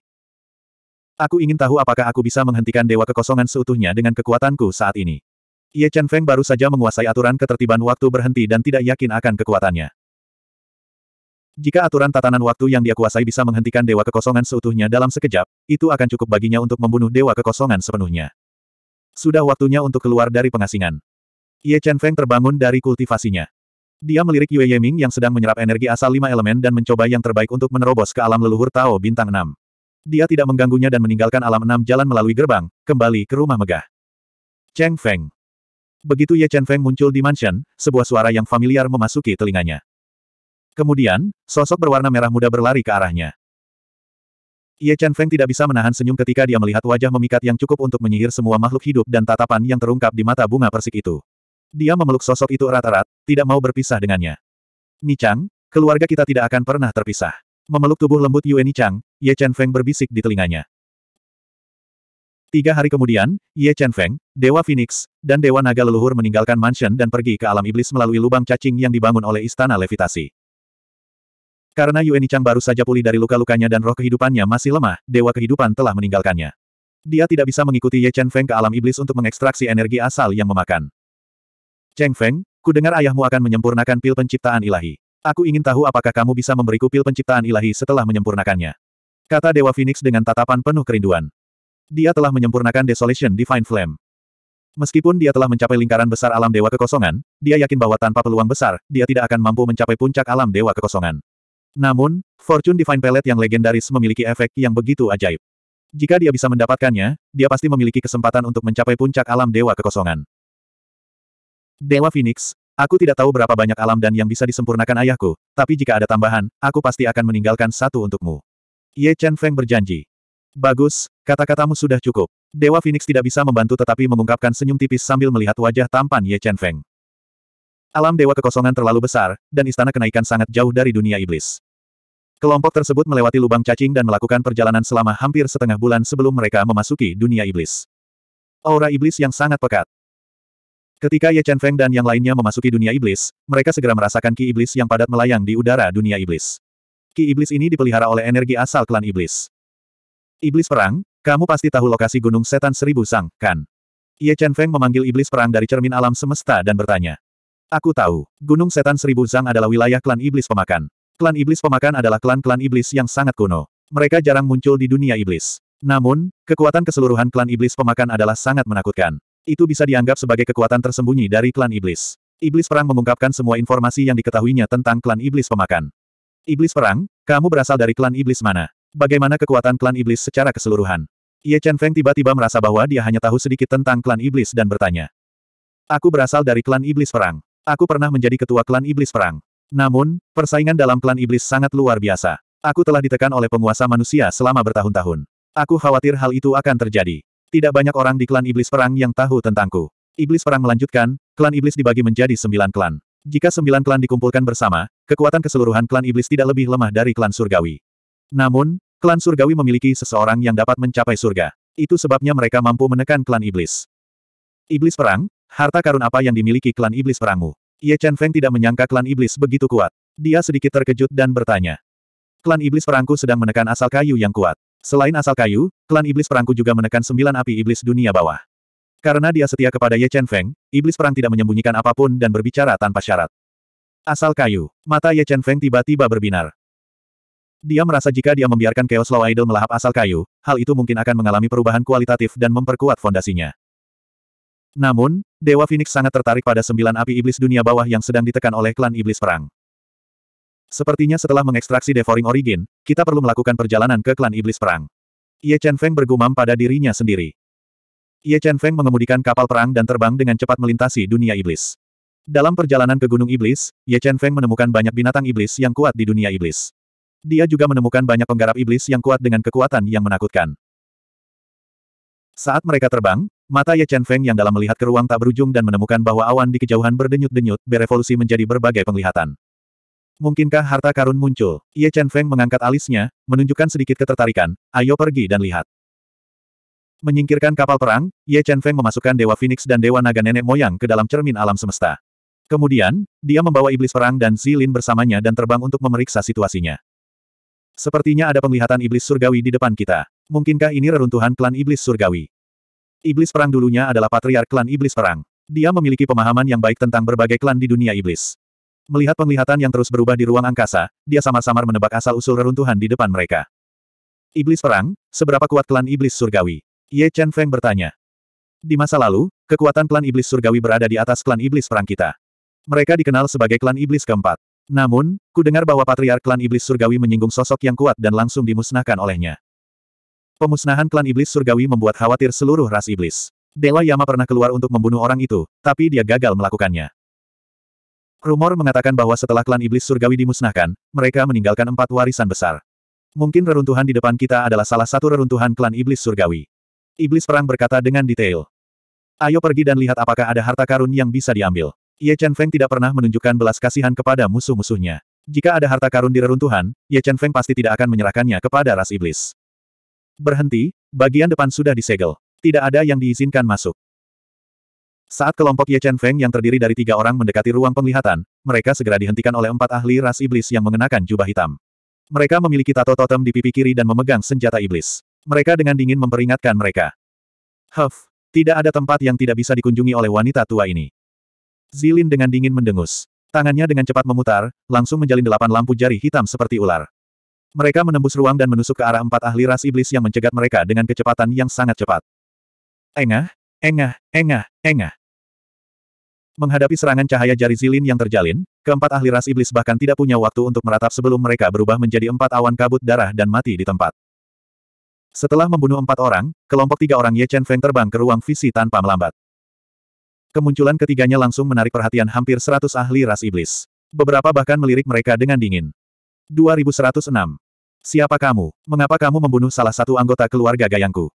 Aku ingin tahu apakah aku bisa menghentikan dewa kekosongan seutuhnya dengan kekuatanku saat ini. Ye Chen Feng baru saja menguasai aturan ketertiban waktu berhenti dan tidak yakin akan kekuatannya. Jika aturan tatanan waktu yang dia kuasai bisa menghentikan dewa kekosongan seutuhnya dalam sekejap, itu akan cukup baginya untuk membunuh dewa kekosongan sepenuhnya. Sudah waktunya untuk keluar dari pengasingan. Ye Chen Feng terbangun dari kultivasinya. Dia melirik Yue Yeming yang sedang menyerap energi asal lima elemen dan mencoba yang terbaik untuk menerobos ke alam leluhur Tao Bintang Enam. Dia tidak mengganggunya dan meninggalkan alam enam jalan melalui gerbang, kembali ke rumah megah. Cheng Feng. Begitu Ye Chen Feng muncul di mansion, sebuah suara yang familiar memasuki telinganya. Kemudian, sosok berwarna merah muda berlari ke arahnya. Ye Chen Feng tidak bisa menahan senyum ketika dia melihat wajah memikat yang cukup untuk menyihir semua makhluk hidup dan tatapan yang terungkap di mata bunga persik itu. Dia memeluk sosok itu erat-erat, tidak mau berpisah dengannya. Ni Chang, keluarga kita tidak akan pernah terpisah. Memeluk tubuh lembut Yue Chang, Ye Chen Feng berbisik di telinganya. Tiga hari kemudian, Ye Chen Feng, Dewa Phoenix, dan Dewa Naga Leluhur meninggalkan mansion dan pergi ke alam iblis melalui lubang cacing yang dibangun oleh Istana Levitasi. Karena Yue Chang baru saja pulih dari luka-lukanya dan roh kehidupannya masih lemah, Dewa Kehidupan telah meninggalkannya. Dia tidak bisa mengikuti Ye Chen Feng ke alam iblis untuk mengekstraksi energi asal yang memakan. Cheng Feng, ku dengar ayahmu akan menyempurnakan pil penciptaan ilahi. Aku ingin tahu apakah kamu bisa memberiku pil penciptaan ilahi setelah menyempurnakannya. Kata Dewa Phoenix dengan tatapan penuh kerinduan. Dia telah menyempurnakan Desolation Divine Flame. Meskipun dia telah mencapai lingkaran besar alam dewa kekosongan, dia yakin bahwa tanpa peluang besar, dia tidak akan mampu mencapai puncak alam dewa kekosongan. Namun, Fortune Divine Pellet yang legendaris memiliki efek yang begitu ajaib. Jika dia bisa mendapatkannya, dia pasti memiliki kesempatan untuk mencapai puncak alam dewa kekosongan. Dewa Phoenix, aku tidak tahu berapa banyak alam dan yang bisa disempurnakan ayahku, tapi jika ada tambahan, aku pasti akan meninggalkan satu untukmu. Ye Chen Feng berjanji. Bagus, kata-katamu sudah cukup. Dewa Phoenix tidak bisa membantu tetapi mengungkapkan senyum tipis sambil melihat wajah tampan Ye Chen Feng. Alam Dewa Kekosongan terlalu besar, dan istana kenaikan sangat jauh dari dunia iblis. Kelompok tersebut melewati lubang cacing dan melakukan perjalanan selama hampir setengah bulan sebelum mereka memasuki dunia iblis. Aura iblis yang sangat pekat. Ketika Ye Chen Feng dan yang lainnya memasuki dunia iblis, mereka segera merasakan ki iblis yang padat melayang di udara dunia iblis. Ki iblis ini dipelihara oleh energi asal klan iblis. Iblis perang, kamu pasti tahu lokasi gunung setan seribu sang, kan? Ye Chen Feng memanggil iblis perang dari cermin alam semesta dan bertanya. Aku tahu, gunung setan seribu sang adalah wilayah klan iblis pemakan. Klan iblis pemakan adalah klan-klan iblis yang sangat kuno. Mereka jarang muncul di dunia iblis. Namun, kekuatan keseluruhan klan iblis pemakan adalah sangat menakutkan. Itu bisa dianggap sebagai kekuatan tersembunyi dari klan iblis. Iblis perang mengungkapkan semua informasi yang diketahuinya tentang klan iblis pemakan. Iblis perang, kamu berasal dari klan iblis mana? Bagaimana kekuatan klan iblis secara keseluruhan? Ye Chen Feng tiba-tiba merasa bahwa dia hanya tahu sedikit tentang klan iblis dan bertanya. Aku berasal dari klan iblis perang. Aku pernah menjadi ketua klan iblis perang. Namun, persaingan dalam klan iblis sangat luar biasa. Aku telah ditekan oleh penguasa manusia selama bertahun-tahun. Aku khawatir hal itu akan terjadi. Tidak banyak orang di klan iblis perang yang tahu tentangku. Iblis perang melanjutkan, klan iblis dibagi menjadi sembilan klan. Jika sembilan klan dikumpulkan bersama, kekuatan keseluruhan klan iblis tidak lebih lemah dari klan surgawi. Namun, klan surgawi memiliki seseorang yang dapat mencapai surga. Itu sebabnya mereka mampu menekan klan iblis. Iblis perang, harta karun apa yang dimiliki klan iblis perangmu? Ye Chen Feng tidak menyangka klan iblis begitu kuat. Dia sedikit terkejut dan bertanya. Klan iblis perangku sedang menekan asal kayu yang kuat. Selain asal kayu, klan iblis perangku juga menekan sembilan api iblis dunia bawah. Karena dia setia kepada Ye Chen Feng, iblis perang tidak menyembunyikan apapun dan berbicara tanpa syarat. Asal kayu, mata Ye Chen Feng tiba-tiba berbinar. Dia merasa jika dia membiarkan Chaos Law Idol melahap asal kayu, hal itu mungkin akan mengalami perubahan kualitatif dan memperkuat fondasinya. Namun, Dewa Phoenix sangat tertarik pada sembilan api iblis dunia bawah yang sedang ditekan oleh klan iblis perang. Sepertinya setelah mengekstraksi Devouring Origin, kita perlu melakukan perjalanan ke klan iblis perang. Ye Chen Feng bergumam pada dirinya sendiri. Ye Chen Feng mengemudikan kapal perang dan terbang dengan cepat melintasi dunia iblis. Dalam perjalanan ke Gunung Iblis, Ye Chen Feng menemukan banyak binatang iblis yang kuat di dunia iblis. Dia juga menemukan banyak penggarap iblis yang kuat dengan kekuatan yang menakutkan. Saat mereka terbang, mata Ye Chen Feng yang dalam melihat ke ruang tak berujung dan menemukan bahwa awan di kejauhan berdenyut-denyut, berevolusi menjadi berbagai penglihatan. Mungkinkah harta karun muncul? Ye Chen Feng mengangkat alisnya, menunjukkan sedikit ketertarikan, ayo pergi dan lihat. Menyingkirkan kapal perang, Ye Chen Feng memasukkan Dewa Phoenix dan Dewa Naga Nenek Moyang ke dalam cermin alam semesta. Kemudian, dia membawa iblis perang dan Zilin bersamanya dan terbang untuk memeriksa situasinya. Sepertinya ada penglihatan iblis surgawi di depan kita. Mungkinkah ini reruntuhan klan iblis surgawi? Iblis perang dulunya adalah patriark klan iblis perang. Dia memiliki pemahaman yang baik tentang berbagai klan di dunia iblis. Melihat penglihatan yang terus berubah di ruang angkasa, dia samar-samar menebak asal-usul reruntuhan di depan mereka. Iblis Perang, seberapa kuat klan Iblis Surgawi? Ye Chen Feng bertanya. Di masa lalu, kekuatan klan Iblis Surgawi berada di atas klan Iblis Perang kita. Mereka dikenal sebagai klan Iblis keempat. Namun, ku dengar bahwa patriark klan Iblis Surgawi menyinggung sosok yang kuat dan langsung dimusnahkan olehnya. Pemusnahan klan Iblis Surgawi membuat khawatir seluruh ras iblis. Dewa Yama pernah keluar untuk membunuh orang itu, tapi dia gagal melakukannya. Rumor mengatakan bahwa setelah klan iblis surgawi dimusnahkan, mereka meninggalkan empat warisan besar. Mungkin reruntuhan di depan kita adalah salah satu reruntuhan klan iblis surgawi. Iblis perang berkata dengan detail. Ayo pergi dan lihat apakah ada harta karun yang bisa diambil. Ye Chen Feng tidak pernah menunjukkan belas kasihan kepada musuh-musuhnya. Jika ada harta karun di reruntuhan, Ye Chen Feng pasti tidak akan menyerahkannya kepada ras iblis. Berhenti, bagian depan sudah disegel. Tidak ada yang diizinkan masuk. Saat kelompok Ye Chen Feng yang terdiri dari tiga orang mendekati ruang penglihatan, mereka segera dihentikan oleh empat ahli ras iblis yang mengenakan jubah hitam. Mereka memiliki tato totem di pipi kiri dan memegang senjata iblis. Mereka dengan dingin memperingatkan mereka. Huff, tidak ada tempat yang tidak bisa dikunjungi oleh wanita tua ini. Zilin dengan dingin mendengus. Tangannya dengan cepat memutar, langsung menjalin delapan lampu jari hitam seperti ular. Mereka menembus ruang dan menusuk ke arah empat ahli ras iblis yang mencegat mereka dengan kecepatan yang sangat cepat. Engah, Engah, engah, engah. Menghadapi serangan cahaya jari zilin yang terjalin, keempat ahli ras iblis bahkan tidak punya waktu untuk meratap sebelum mereka berubah menjadi empat awan kabut darah dan mati di tempat. Setelah membunuh empat orang, kelompok tiga orang Ye Chen Feng terbang ke ruang visi tanpa melambat. Kemunculan ketiganya langsung menarik perhatian hampir seratus ahli ras iblis. Beberapa bahkan melirik mereka dengan dingin. 2106. Siapa kamu? Mengapa kamu membunuh salah satu anggota keluarga Gayangku?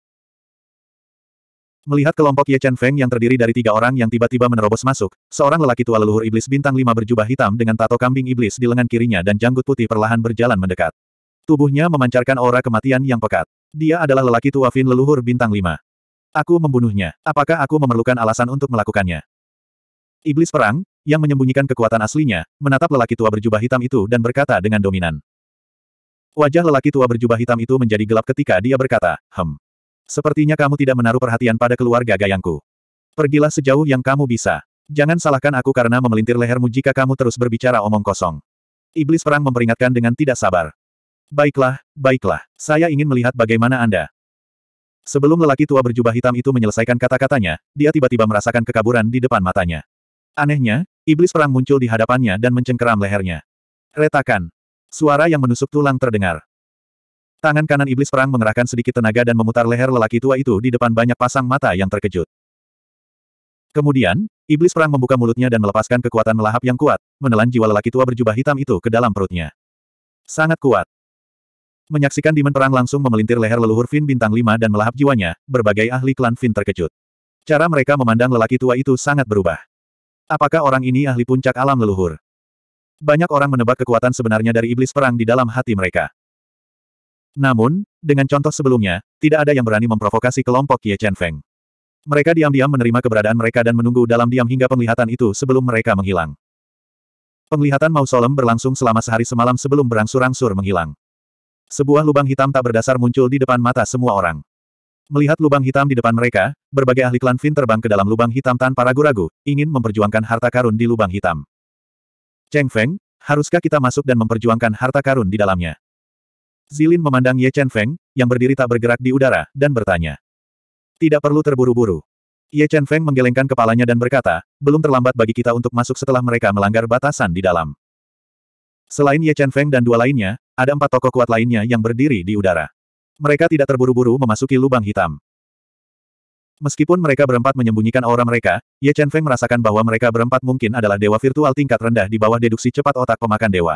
Melihat kelompok Ye Chen Feng yang terdiri dari tiga orang yang tiba-tiba menerobos masuk, seorang lelaki tua leluhur iblis bintang lima berjubah hitam dengan tato kambing iblis di lengan kirinya dan janggut putih perlahan berjalan mendekat. Tubuhnya memancarkan aura kematian yang pekat. Dia adalah lelaki tua Fin leluhur bintang lima. Aku membunuhnya. Apakah aku memerlukan alasan untuk melakukannya? Iblis perang, yang menyembunyikan kekuatan aslinya, menatap lelaki tua berjubah hitam itu dan berkata dengan dominan. Wajah lelaki tua berjubah hitam itu menjadi gelap ketika dia berkata, hem. Sepertinya kamu tidak menaruh perhatian pada keluarga Gayangku. Pergilah sejauh yang kamu bisa. Jangan salahkan aku karena memelintir lehermu jika kamu terus berbicara omong kosong. Iblis perang memperingatkan dengan tidak sabar. Baiklah, baiklah, saya ingin melihat bagaimana Anda. Sebelum lelaki tua berjubah hitam itu menyelesaikan kata-katanya, dia tiba-tiba merasakan kekaburan di depan matanya. Anehnya, iblis perang muncul di hadapannya dan mencengkeram lehernya. Retakan. Suara yang menusuk tulang terdengar. Tangan kanan iblis perang mengerahkan sedikit tenaga dan memutar leher lelaki tua itu di depan banyak pasang mata yang terkejut. Kemudian, iblis perang membuka mulutnya dan melepaskan kekuatan melahap yang kuat, menelan jiwa lelaki tua berjubah hitam itu ke dalam perutnya. Sangat kuat. Menyaksikan demon perang langsung memelintir leher leluhur Fin bintang 5 dan melahap jiwanya, berbagai ahli klan Fin terkejut. Cara mereka memandang lelaki tua itu sangat berubah. Apakah orang ini ahli puncak alam leluhur? Banyak orang menebak kekuatan sebenarnya dari iblis perang di dalam hati mereka. Namun, dengan contoh sebelumnya, tidak ada yang berani memprovokasi kelompok Ye Chen Feng. Mereka diam-diam menerima keberadaan mereka dan menunggu dalam diam hingga penglihatan itu sebelum mereka menghilang. Penglihatan mausolem berlangsung selama sehari semalam sebelum berangsur-angsur menghilang. Sebuah lubang hitam tak berdasar muncul di depan mata semua orang. Melihat lubang hitam di depan mereka, berbagai ahli klan Fin terbang ke dalam lubang hitam tanpa ragu-ragu, ingin memperjuangkan harta karun di lubang hitam. Cheng Feng, haruskah kita masuk dan memperjuangkan harta karun di dalamnya? Zilin memandang Ye Chen Feng, yang berdiri tak bergerak di udara, dan bertanya. Tidak perlu terburu-buru. Ye Chen Feng menggelengkan kepalanya dan berkata, belum terlambat bagi kita untuk masuk setelah mereka melanggar batasan di dalam. Selain Ye Chen Feng dan dua lainnya, ada empat tokoh kuat lainnya yang berdiri di udara. Mereka tidak terburu-buru memasuki lubang hitam. Meskipun mereka berempat menyembunyikan aura mereka, Ye Chen Feng merasakan bahwa mereka berempat mungkin adalah dewa virtual tingkat rendah di bawah deduksi cepat otak pemakan dewa.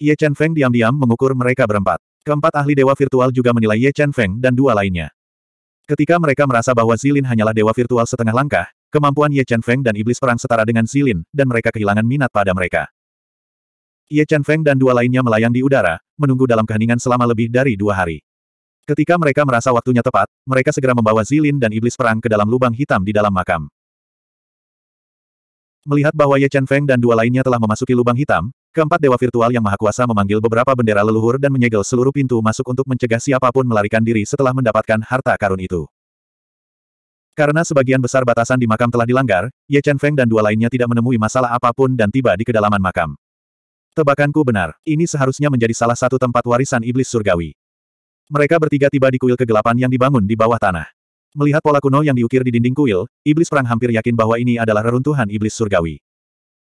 Ye Chen Feng diam-diam mengukur mereka berempat. Keempat ahli dewa virtual juga menilai Ye Chen Feng dan dua lainnya. Ketika mereka merasa bahwa Zilin hanyalah dewa virtual setengah langkah, kemampuan Ye Chen Feng dan iblis perang setara dengan Zilin, dan mereka kehilangan minat pada mereka. Ye Chen Feng dan dua lainnya melayang di udara, menunggu dalam keheningan selama lebih dari dua hari. Ketika mereka merasa waktunya tepat, mereka segera membawa Zilin dan iblis perang ke dalam lubang hitam di dalam makam. Melihat bahwa Ye Chen Feng dan dua lainnya telah memasuki lubang hitam, Keempat dewa virtual yang maha kuasa memanggil beberapa bendera leluhur dan menyegel seluruh pintu masuk untuk mencegah siapapun melarikan diri setelah mendapatkan harta karun itu. Karena sebagian besar batasan di makam telah dilanggar, Ye Chen Feng dan dua lainnya tidak menemui masalah apapun dan tiba di kedalaman makam. Tebakanku benar, ini seharusnya menjadi salah satu tempat warisan iblis surgawi. Mereka bertiga tiba di kuil kegelapan yang dibangun di bawah tanah. Melihat pola kuno yang diukir di dinding kuil, iblis perang hampir yakin bahwa ini adalah reruntuhan iblis surgawi.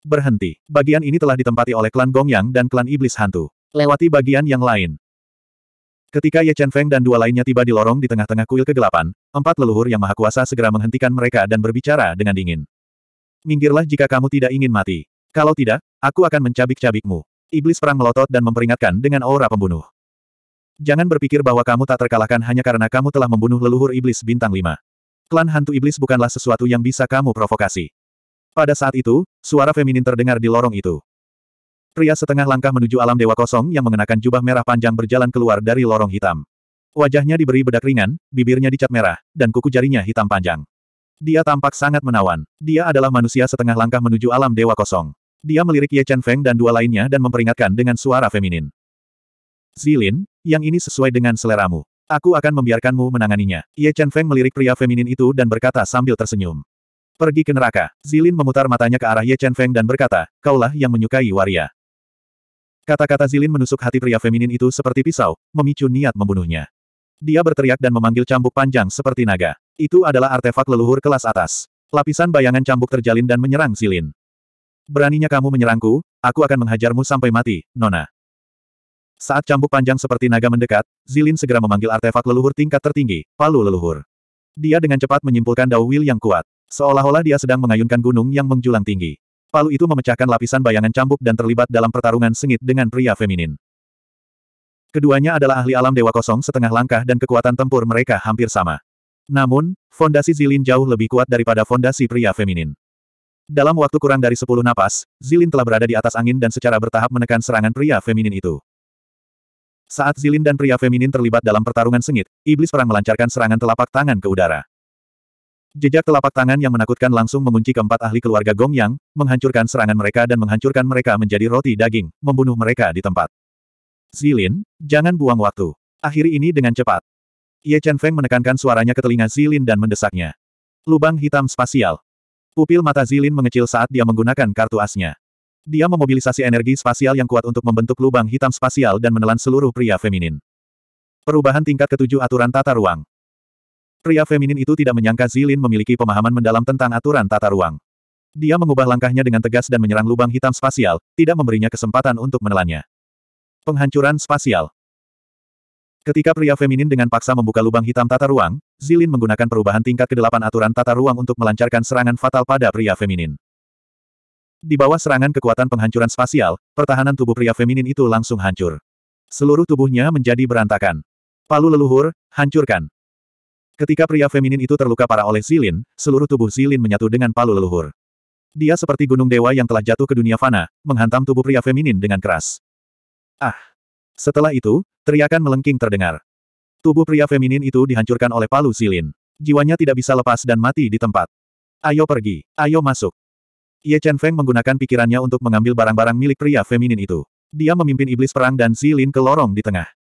Berhenti. Bagian ini telah ditempati oleh klan Gong Yang dan klan Iblis Hantu. Lewati bagian yang lain. Ketika Ye Chen Feng dan dua lainnya tiba di lorong di tengah-tengah kuil kegelapan, empat leluhur yang maha kuasa segera menghentikan mereka dan berbicara dengan dingin. Minggirlah jika kamu tidak ingin mati. Kalau tidak, aku akan mencabik-cabikmu. Iblis perang melotot dan memperingatkan dengan aura pembunuh. Jangan berpikir bahwa kamu tak terkalahkan hanya karena kamu telah membunuh leluhur iblis bintang Lima. Klan hantu iblis bukanlah sesuatu yang bisa kamu provokasi. Pada saat itu, suara feminin terdengar di lorong itu. Pria setengah langkah menuju alam dewa kosong yang mengenakan jubah merah panjang berjalan keluar dari lorong hitam. Wajahnya diberi bedak ringan, bibirnya dicat merah, dan kuku jarinya hitam panjang. Dia tampak sangat menawan. Dia adalah manusia setengah langkah menuju alam dewa kosong. Dia melirik Ye Chen Feng dan dua lainnya dan memperingatkan dengan suara feminin. Zilin, yang ini sesuai dengan seleramu. Aku akan membiarkanmu menanganinya. Ye Chen Feng melirik pria feminin itu dan berkata sambil tersenyum. Pergi ke neraka. Zilin memutar matanya ke arah Ye Chen Feng dan berkata, kaulah yang menyukai waria. Kata-kata Zilin menusuk hati pria feminin itu seperti pisau, memicu niat membunuhnya. Dia berteriak dan memanggil cambuk panjang seperti naga. Itu adalah artefak leluhur kelas atas. Lapisan bayangan cambuk terjalin dan menyerang Zilin. Beraninya kamu menyerangku, aku akan menghajarmu sampai mati, Nona. Saat cambuk panjang seperti naga mendekat, Zilin segera memanggil artefak leluhur tingkat tertinggi, palu leluhur. Dia dengan cepat menyimpulkan Dao Will yang kuat. Seolah-olah dia sedang mengayunkan gunung yang menjulang tinggi. Palu itu memecahkan lapisan bayangan cambuk dan terlibat dalam pertarungan sengit dengan pria feminin. Keduanya adalah ahli alam dewa kosong setengah langkah dan kekuatan tempur mereka hampir sama. Namun, fondasi Zilin jauh lebih kuat daripada fondasi pria feminin. Dalam waktu kurang dari 10 napas, Zilin telah berada di atas angin dan secara bertahap menekan serangan pria feminin itu. Saat Zilin dan pria feminin terlibat dalam pertarungan sengit, iblis perang melancarkan serangan telapak tangan ke udara. Jejak telapak tangan yang menakutkan langsung mengunci keempat ahli keluarga Gong Yang, menghancurkan serangan mereka dan menghancurkan mereka menjadi roti daging, membunuh mereka di tempat. Zilin, jangan buang waktu. Akhiri ini dengan cepat. Ye Chen Feng menekankan suaranya ke telinga Zilin dan mendesaknya. Lubang hitam spasial. Pupil mata Zilin mengecil saat dia menggunakan kartu asnya. Dia memobilisasi energi spasial yang kuat untuk membentuk lubang hitam spasial dan menelan seluruh pria feminin. Perubahan tingkat ketujuh aturan tata ruang. Pria feminin itu tidak menyangka Zilin memiliki pemahaman mendalam tentang aturan tata ruang. Dia mengubah langkahnya dengan tegas dan menyerang lubang hitam spasial, tidak memberinya kesempatan untuk menelannya. Penghancuran spasial Ketika pria feminin dengan paksa membuka lubang hitam tata ruang, Zilin menggunakan perubahan tingkat kedelapan aturan tata ruang untuk melancarkan serangan fatal pada pria feminin. Di bawah serangan kekuatan penghancuran spasial, pertahanan tubuh pria feminin itu langsung hancur. Seluruh tubuhnya menjadi berantakan. Palu leluhur, hancurkan. Ketika pria feminin itu terluka parah oleh Zilin, seluruh tubuh Zilin menyatu dengan palu leluhur. Dia seperti gunung dewa yang telah jatuh ke dunia fana, menghantam tubuh pria feminin dengan keras. Ah! Setelah itu, teriakan melengking terdengar. Tubuh pria feminin itu dihancurkan oleh palu Zilin. Jiwanya tidak bisa lepas dan mati di tempat. Ayo pergi, ayo masuk. Ye Chen Feng menggunakan pikirannya untuk mengambil barang-barang milik pria feminin itu. Dia memimpin iblis perang dan Zilin ke lorong di tengah.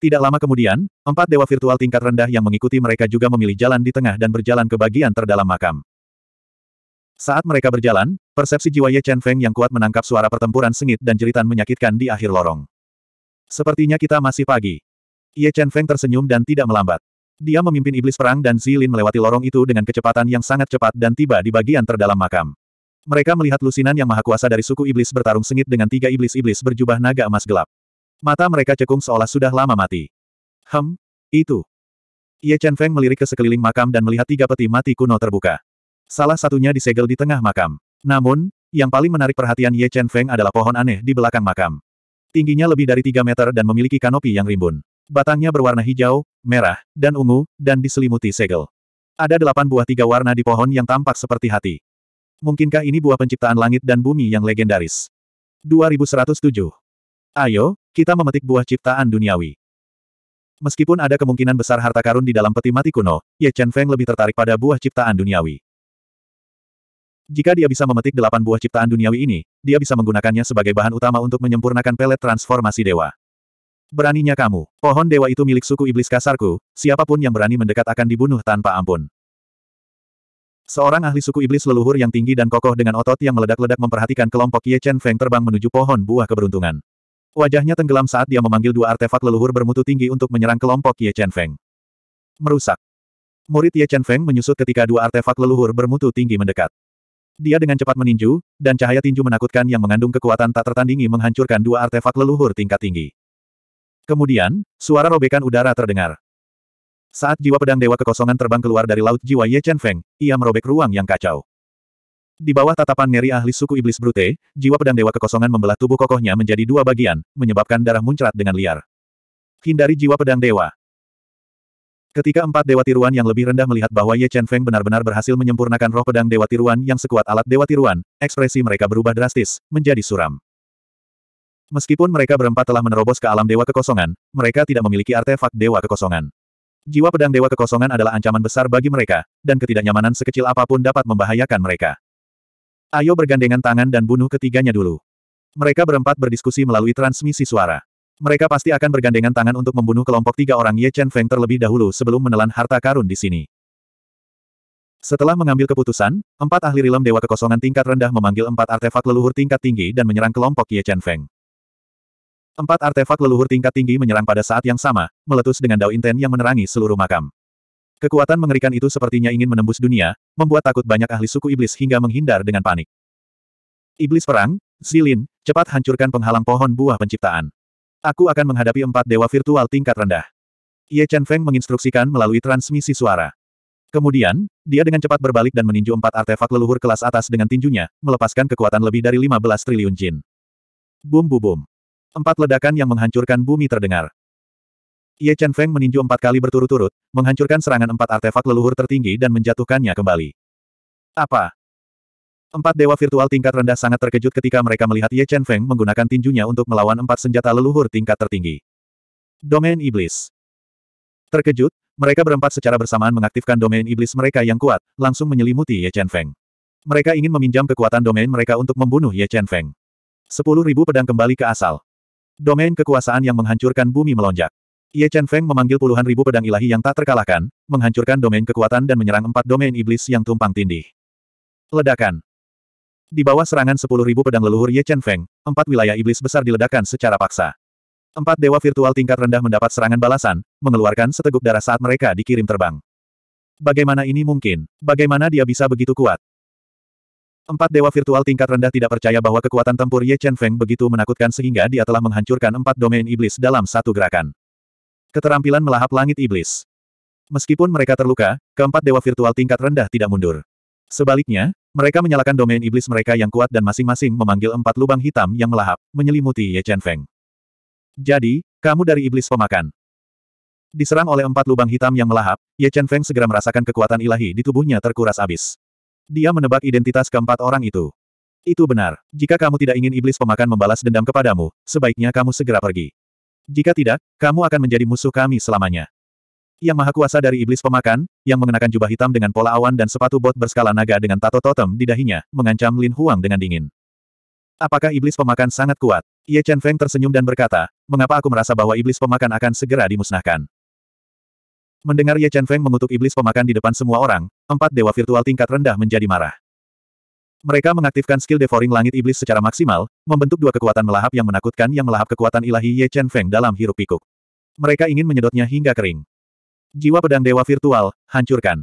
Tidak lama kemudian, empat dewa virtual tingkat rendah yang mengikuti mereka juga memilih jalan di tengah dan berjalan ke bagian terdalam makam. Saat mereka berjalan, persepsi jiwa Ye Chen Feng yang kuat menangkap suara pertempuran sengit dan jeritan menyakitkan di akhir lorong. Sepertinya kita masih pagi. Ye Chen Feng tersenyum dan tidak melambat. Dia memimpin iblis perang dan Zilin melewati lorong itu dengan kecepatan yang sangat cepat dan tiba di bagian terdalam makam. Mereka melihat lusinan yang maha kuasa dari suku iblis bertarung sengit dengan tiga iblis-iblis berjubah naga emas gelap. Mata mereka cekung seolah sudah lama mati. Hem, itu. Ye Chen Feng melirik ke sekeliling makam dan melihat tiga peti mati kuno terbuka. Salah satunya disegel di tengah makam. Namun, yang paling menarik perhatian Ye Chen Feng adalah pohon aneh di belakang makam. Tingginya lebih dari tiga meter dan memiliki kanopi yang rimbun. Batangnya berwarna hijau, merah, dan ungu, dan diselimuti segel. Ada delapan buah tiga warna di pohon yang tampak seperti hati. Mungkinkah ini buah penciptaan langit dan bumi yang legendaris? 2107. Ayo, kita memetik buah ciptaan duniawi. Meskipun ada kemungkinan besar harta karun di dalam peti mati kuno, Ye Chen Feng lebih tertarik pada buah ciptaan duniawi. Jika dia bisa memetik delapan buah ciptaan duniawi ini, dia bisa menggunakannya sebagai bahan utama untuk menyempurnakan pelet transformasi dewa. Beraninya kamu, pohon dewa itu milik suku iblis kasarku, siapapun yang berani mendekat akan dibunuh tanpa ampun. Seorang ahli suku iblis leluhur yang tinggi dan kokoh dengan otot yang meledak-ledak memperhatikan kelompok Ye Chen Feng terbang menuju pohon buah keberuntungan. Wajahnya tenggelam saat dia memanggil dua artefak leluhur bermutu tinggi untuk menyerang kelompok Ye Chen Feng. Merusak. Murid Ye Chen Feng menyusut ketika dua artefak leluhur bermutu tinggi mendekat. Dia dengan cepat meninju, dan cahaya tinju menakutkan yang mengandung kekuatan tak tertandingi menghancurkan dua artefak leluhur tingkat tinggi. Kemudian, suara robekan udara terdengar. Saat jiwa pedang dewa kekosongan terbang keluar dari laut jiwa Ye Chen Feng, ia merobek ruang yang kacau. Di bawah tatapan ngeri ahli suku iblis Brute, jiwa pedang dewa kekosongan membelah tubuh kokohnya menjadi dua bagian, menyebabkan darah muncrat dengan liar. Hindari jiwa pedang dewa. Ketika empat dewa tiruan yang lebih rendah melihat bahwa Ye Chen Feng benar-benar berhasil menyempurnakan roh pedang dewa tiruan yang sekuat alat dewa tiruan, ekspresi mereka berubah drastis, menjadi suram. Meskipun mereka berempat telah menerobos ke alam dewa kekosongan, mereka tidak memiliki artefak dewa kekosongan. Jiwa pedang dewa kekosongan adalah ancaman besar bagi mereka, dan ketidaknyamanan sekecil apapun dapat membahayakan mereka. Ayo bergandengan tangan dan bunuh ketiganya dulu. Mereka berempat berdiskusi melalui transmisi suara. Mereka pasti akan bergandengan tangan untuk membunuh kelompok tiga orang Ye Chen Feng terlebih dahulu sebelum menelan harta karun di sini. Setelah mengambil keputusan, empat ahli rilem dewa kekosongan tingkat rendah memanggil empat artefak leluhur tingkat tinggi dan menyerang kelompok Ye Chen Feng. Empat artefak leluhur tingkat tinggi menyerang pada saat yang sama, meletus dengan Dao Inten yang menerangi seluruh makam. Kekuatan mengerikan itu sepertinya ingin menembus dunia, membuat takut banyak ahli suku iblis hingga menghindar dengan panik. Iblis perang, Zilin, cepat hancurkan penghalang pohon buah penciptaan. Aku akan menghadapi empat dewa virtual tingkat rendah. Ye Chen Feng menginstruksikan melalui transmisi suara. Kemudian, dia dengan cepat berbalik dan meninju empat artefak leluhur kelas atas dengan tinjunya, melepaskan kekuatan lebih dari 15 triliun jin. Bum bum bum. Empat ledakan yang menghancurkan bumi terdengar. Ye Chen Feng meninju empat kali berturut-turut, menghancurkan serangan empat artefak leluhur tertinggi dan menjatuhkannya kembali. Apa? Empat dewa virtual tingkat rendah sangat terkejut ketika mereka melihat Ye Chen Feng menggunakan tinjunya untuk melawan empat senjata leluhur tingkat tertinggi. Domain Iblis Terkejut, mereka berempat secara bersamaan mengaktifkan domain iblis mereka yang kuat, langsung menyelimuti Ye Chen Feng. Mereka ingin meminjam kekuatan domain mereka untuk membunuh Ye Chen Feng. Sepuluh ribu pedang kembali ke asal. Domain kekuasaan yang menghancurkan bumi melonjak. Ye Chen Feng memanggil puluhan ribu pedang ilahi yang tak terkalahkan, menghancurkan domain kekuatan dan menyerang empat domain iblis yang tumpang tindih. Ledakan. Di bawah serangan sepuluh ribu pedang leluhur Ye Chen Feng, empat wilayah iblis besar diledakkan secara paksa. Empat dewa virtual tingkat rendah mendapat serangan balasan, mengeluarkan seteguk darah saat mereka dikirim terbang. Bagaimana ini mungkin? Bagaimana dia bisa begitu kuat? Empat dewa virtual tingkat rendah tidak percaya bahwa kekuatan tempur Ye Chen Feng begitu menakutkan sehingga dia telah menghancurkan empat domain iblis dalam satu gerakan. Keterampilan melahap langit iblis. Meskipun mereka terluka, keempat dewa virtual tingkat rendah tidak mundur. Sebaliknya, mereka menyalakan domain iblis mereka yang kuat dan masing-masing memanggil empat lubang hitam yang melahap, menyelimuti Ye Chen Feng. Jadi, kamu dari iblis pemakan. Diserang oleh empat lubang hitam yang melahap, Ye Chen Feng segera merasakan kekuatan ilahi di tubuhnya terkuras abis. Dia menebak identitas keempat orang itu. Itu benar. Jika kamu tidak ingin iblis pemakan membalas dendam kepadamu, sebaiknya kamu segera pergi. Jika tidak, kamu akan menjadi musuh kami selamanya. Yang Maha Kuasa dari Iblis Pemakan, yang mengenakan jubah hitam dengan pola awan dan sepatu bot berskala naga dengan tato totem di dahinya, mengancam Lin Huang dengan dingin. Apakah Iblis Pemakan sangat kuat? Ye Chen Feng tersenyum dan berkata, mengapa aku merasa bahwa Iblis Pemakan akan segera dimusnahkan? Mendengar Ye Chen Feng mengutuk Iblis Pemakan di depan semua orang, empat dewa virtual tingkat rendah menjadi marah. Mereka mengaktifkan skill devouring langit iblis secara maksimal, membentuk dua kekuatan melahap yang menakutkan yang melahap kekuatan ilahi Ye Chen Feng dalam hirup pikuk. Mereka ingin menyedotnya hingga kering. Jiwa pedang dewa virtual, hancurkan.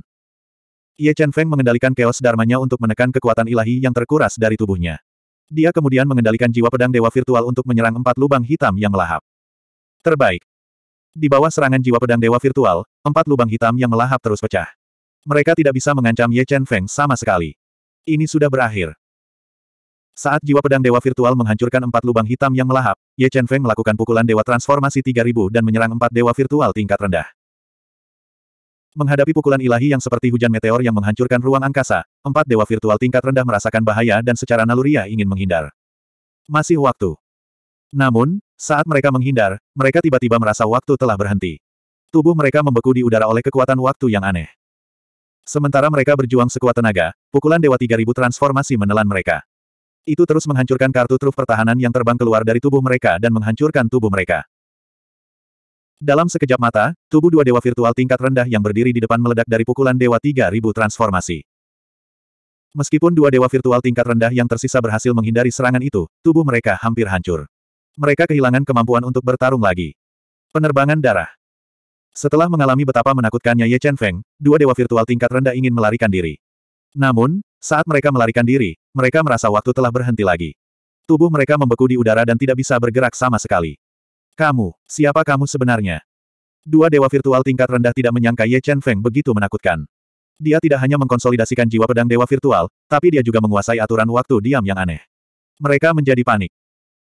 Ye Chen Feng mengendalikan keos darmanya untuk menekan kekuatan ilahi yang terkuras dari tubuhnya. Dia kemudian mengendalikan jiwa pedang dewa virtual untuk menyerang empat lubang hitam yang melahap. Terbaik. Di bawah serangan jiwa pedang dewa virtual, empat lubang hitam yang melahap terus pecah. Mereka tidak bisa mengancam Ye Chen Feng sama sekali. Ini sudah berakhir. Saat jiwa pedang dewa virtual menghancurkan empat lubang hitam yang melahap, Ye Chen Feng melakukan pukulan dewa transformasi 3000 dan menyerang empat dewa virtual tingkat rendah. Menghadapi pukulan ilahi yang seperti hujan meteor yang menghancurkan ruang angkasa, empat dewa virtual tingkat rendah merasakan bahaya dan secara naluriah ingin menghindar. Masih waktu. Namun, saat mereka menghindar, mereka tiba-tiba merasa waktu telah berhenti. Tubuh mereka membeku di udara oleh kekuatan waktu yang aneh. Sementara mereka berjuang sekuat tenaga, pukulan Dewa 3000 transformasi menelan mereka. Itu terus menghancurkan kartu truf pertahanan yang terbang keluar dari tubuh mereka dan menghancurkan tubuh mereka. Dalam sekejap mata, tubuh dua dewa virtual tingkat rendah yang berdiri di depan meledak dari pukulan Dewa 3000 transformasi. Meskipun dua dewa virtual tingkat rendah yang tersisa berhasil menghindari serangan itu, tubuh mereka hampir hancur. Mereka kehilangan kemampuan untuk bertarung lagi. Penerbangan darah. Setelah mengalami betapa menakutkannya Ye Chen Feng, dua dewa virtual tingkat rendah ingin melarikan diri. Namun, saat mereka melarikan diri, mereka merasa waktu telah berhenti lagi. Tubuh mereka membeku di udara dan tidak bisa bergerak sama sekali. Kamu, siapa kamu sebenarnya? Dua dewa virtual tingkat rendah tidak menyangka Ye Chen Feng begitu menakutkan. Dia tidak hanya mengkonsolidasikan jiwa pedang dewa virtual, tapi dia juga menguasai aturan waktu diam yang aneh. Mereka menjadi panik.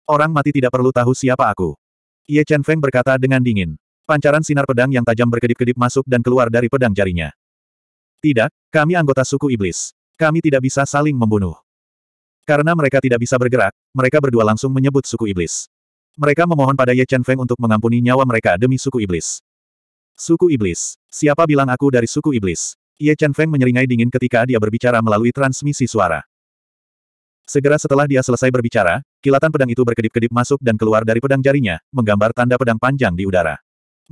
Orang mati tidak perlu tahu siapa aku. Ye Chen Feng berkata dengan dingin. Pancaran sinar pedang yang tajam berkedip-kedip masuk dan keluar dari pedang jarinya. Tidak, kami anggota suku iblis. Kami tidak bisa saling membunuh. Karena mereka tidak bisa bergerak, mereka berdua langsung menyebut suku iblis. Mereka memohon pada Ye Chen Feng untuk mengampuni nyawa mereka demi suku iblis. Suku iblis. Siapa bilang aku dari suku iblis? Ye Chen Feng menyeringai dingin ketika dia berbicara melalui transmisi suara. Segera setelah dia selesai berbicara, kilatan pedang itu berkedip-kedip masuk dan keluar dari pedang jarinya, menggambar tanda pedang panjang di udara.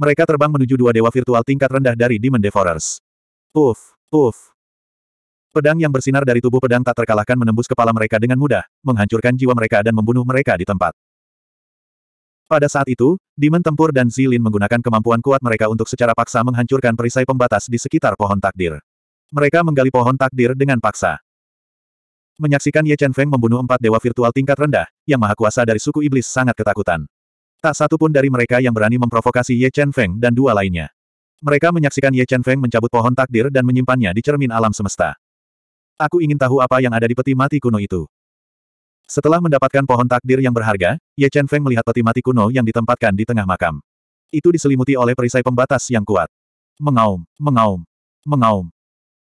Mereka terbang menuju dua dewa virtual tingkat rendah dari Demon Devourers. Puff, puff. Pedang yang bersinar dari tubuh pedang tak terkalahkan menembus kepala mereka dengan mudah, menghancurkan jiwa mereka dan membunuh mereka di tempat. Pada saat itu, Demon Tempur dan Zilin menggunakan kemampuan kuat mereka untuk secara paksa menghancurkan perisai pembatas di sekitar pohon takdir. Mereka menggali pohon takdir dengan paksa. Menyaksikan Ye Chen Feng membunuh empat dewa virtual tingkat rendah, yang maha kuasa dari suku iblis sangat ketakutan. Tak satu pun dari mereka yang berani memprovokasi Ye Chen Feng dan dua lainnya. Mereka menyaksikan Ye Chen Feng mencabut pohon takdir dan menyimpannya di cermin alam semesta. Aku ingin tahu apa yang ada di peti mati kuno itu. Setelah mendapatkan pohon takdir yang berharga, Ye Chen Feng melihat peti mati kuno yang ditempatkan di tengah makam. Itu diselimuti oleh perisai pembatas yang kuat. Mengaum, mengaum, mengaum.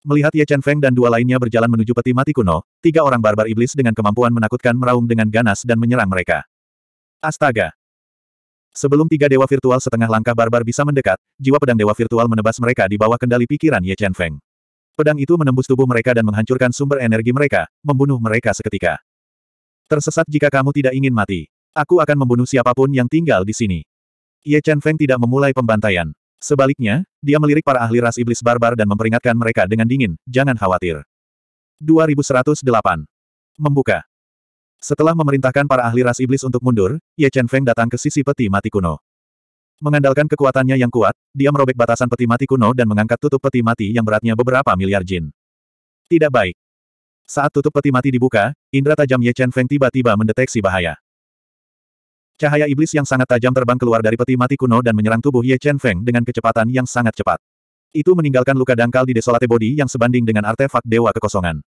Melihat Ye Chen Feng dan dua lainnya berjalan menuju peti mati kuno, tiga orang barbar iblis dengan kemampuan menakutkan meraung dengan ganas dan menyerang mereka. Astaga, Sebelum tiga dewa virtual setengah langkah barbar bisa mendekat, jiwa pedang dewa virtual menebas mereka di bawah kendali pikiran Ye Chen Feng. Pedang itu menembus tubuh mereka dan menghancurkan sumber energi mereka, membunuh mereka seketika. Tersesat jika kamu tidak ingin mati. Aku akan membunuh siapapun yang tinggal di sini. Ye Chen Feng tidak memulai pembantaian. Sebaliknya, dia melirik para ahli ras iblis barbar dan memperingatkan mereka dengan dingin, jangan khawatir. 2108. Membuka. Setelah memerintahkan para ahli ras iblis untuk mundur, Ye Chen Feng datang ke sisi peti mati kuno. Mengandalkan kekuatannya yang kuat, dia merobek batasan peti mati kuno dan mengangkat tutup peti mati yang beratnya beberapa miliar jin. Tidak baik. Saat tutup peti mati dibuka, indera tajam Ye Chen Feng tiba-tiba mendeteksi bahaya. Cahaya iblis yang sangat tajam terbang keluar dari peti mati kuno dan menyerang tubuh Ye Chen Feng dengan kecepatan yang sangat cepat. Itu meninggalkan luka dangkal di desolate body yang sebanding dengan artefak dewa kekosongan.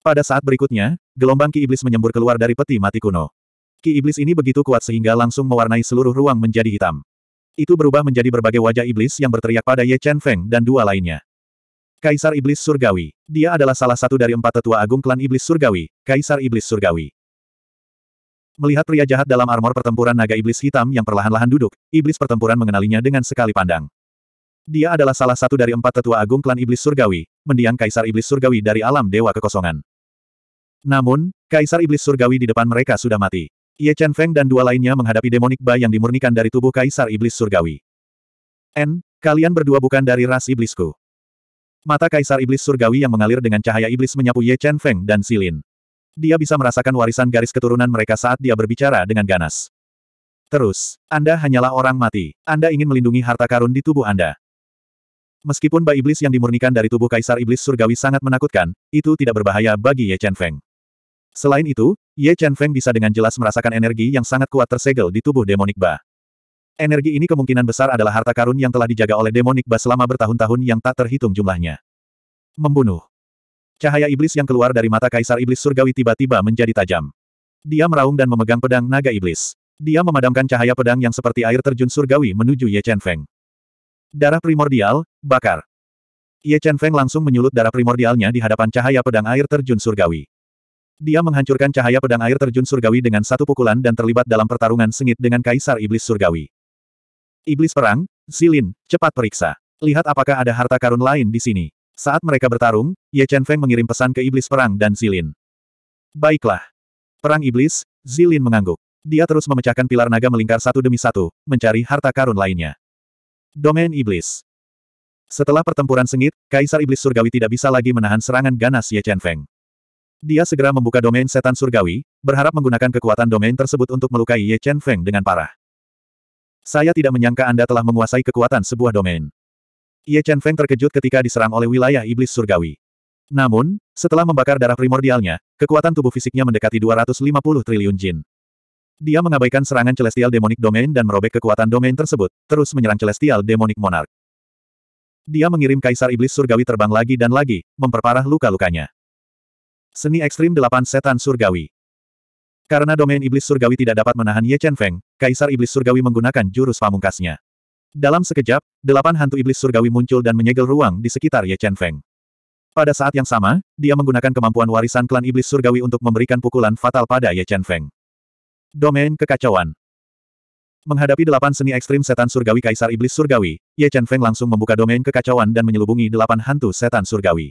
Pada saat berikutnya, gelombang Ki Iblis menyembur keluar dari peti mati kuno. Ki Iblis ini begitu kuat sehingga langsung mewarnai seluruh ruang menjadi hitam. Itu berubah menjadi berbagai wajah iblis yang berteriak pada Ye Chen Feng dan dua lainnya. Kaisar Iblis Surgawi. Dia adalah salah satu dari empat tetua agung klan Iblis Surgawi, Kaisar Iblis Surgawi. Melihat pria jahat dalam armor pertempuran naga iblis hitam yang perlahan-lahan duduk, iblis pertempuran mengenalinya dengan sekali pandang. Dia adalah salah satu dari empat tetua agung klan iblis surgawi, mendiang kaisar iblis surgawi dari alam dewa kekosongan. Namun, Kaisar Iblis Surgawi di depan mereka sudah mati. Ye Chen Feng dan dua lainnya menghadapi demonik Bai yang dimurnikan dari tubuh Kaisar Iblis Surgawi. N, kalian berdua bukan dari ras iblisku. Mata Kaisar Iblis Surgawi yang mengalir dengan cahaya iblis menyapu Ye Chen Feng dan Silin. Dia bisa merasakan warisan garis keturunan mereka saat dia berbicara dengan ganas. Terus, Anda hanyalah orang mati. Anda ingin melindungi harta karun di tubuh Anda. Meskipun bayi iblis yang dimurnikan dari tubuh Kaisar Iblis Surgawi sangat menakutkan, itu tidak berbahaya bagi Ye Chen Feng. Selain itu, Ye Chen Feng bisa dengan jelas merasakan energi yang sangat kuat tersegel di tubuh Demonic Ba. Energi ini kemungkinan besar adalah harta karun yang telah dijaga oleh Demonic Ba selama bertahun-tahun yang tak terhitung jumlahnya. Membunuh. Cahaya iblis yang keluar dari mata Kaisar Iblis Surgawi tiba-tiba menjadi tajam. Dia meraung dan memegang pedang naga iblis. Dia memadamkan cahaya pedang yang seperti air terjun surgawi menuju Ye Chen Feng. Darah primordial, bakar. Ye Chen Feng langsung menyulut darah primordialnya di hadapan cahaya pedang air terjun surgawi. Dia menghancurkan cahaya pedang air terjun surgawi dengan satu pukulan dan terlibat dalam pertarungan sengit dengan Kaisar Iblis Surgawi. Iblis Perang, Zilin, cepat periksa. Lihat apakah ada harta karun lain di sini. Saat mereka bertarung, Ye Chen Feng mengirim pesan ke Iblis Perang dan Zilin. Baiklah. Perang Iblis, Zilin mengangguk. Dia terus memecahkan pilar naga melingkar satu demi satu, mencari harta karun lainnya. Domain Iblis. Setelah pertempuran sengit, Kaisar Iblis Surgawi tidak bisa lagi menahan serangan ganas Ye Chen Feng. Dia segera membuka domain setan surgawi, berharap menggunakan kekuatan domain tersebut untuk melukai Ye Chen Feng dengan parah. Saya tidak menyangka Anda telah menguasai kekuatan sebuah domain. Ye Chen Feng terkejut ketika diserang oleh wilayah iblis surgawi. Namun, setelah membakar darah primordialnya, kekuatan tubuh fisiknya mendekati 250 triliun jin. Dia mengabaikan serangan Celestial Demonic Domain dan merobek kekuatan domain tersebut, terus menyerang Celestial Demonic Monarch. Dia mengirim Kaisar Iblis Surgawi terbang lagi dan lagi, memperparah luka-lukanya. Seni ekstrim delapan setan surgawi. Karena domain iblis surgawi tidak dapat menahan Ye Chen Feng, Kaisar Iblis Surgawi menggunakan jurus pamungkasnya. Dalam sekejap, delapan hantu iblis surgawi muncul dan menyegel ruang di sekitar Ye Chen Feng. Pada saat yang sama, dia menggunakan kemampuan warisan klan iblis surgawi untuk memberikan pukulan fatal pada Ye Chen Feng. Domain Kekacauan Menghadapi delapan seni ekstrim setan surgawi Kaisar Iblis Surgawi, Ye Chen Feng langsung membuka domain kekacauan dan menyelubungi delapan hantu setan surgawi.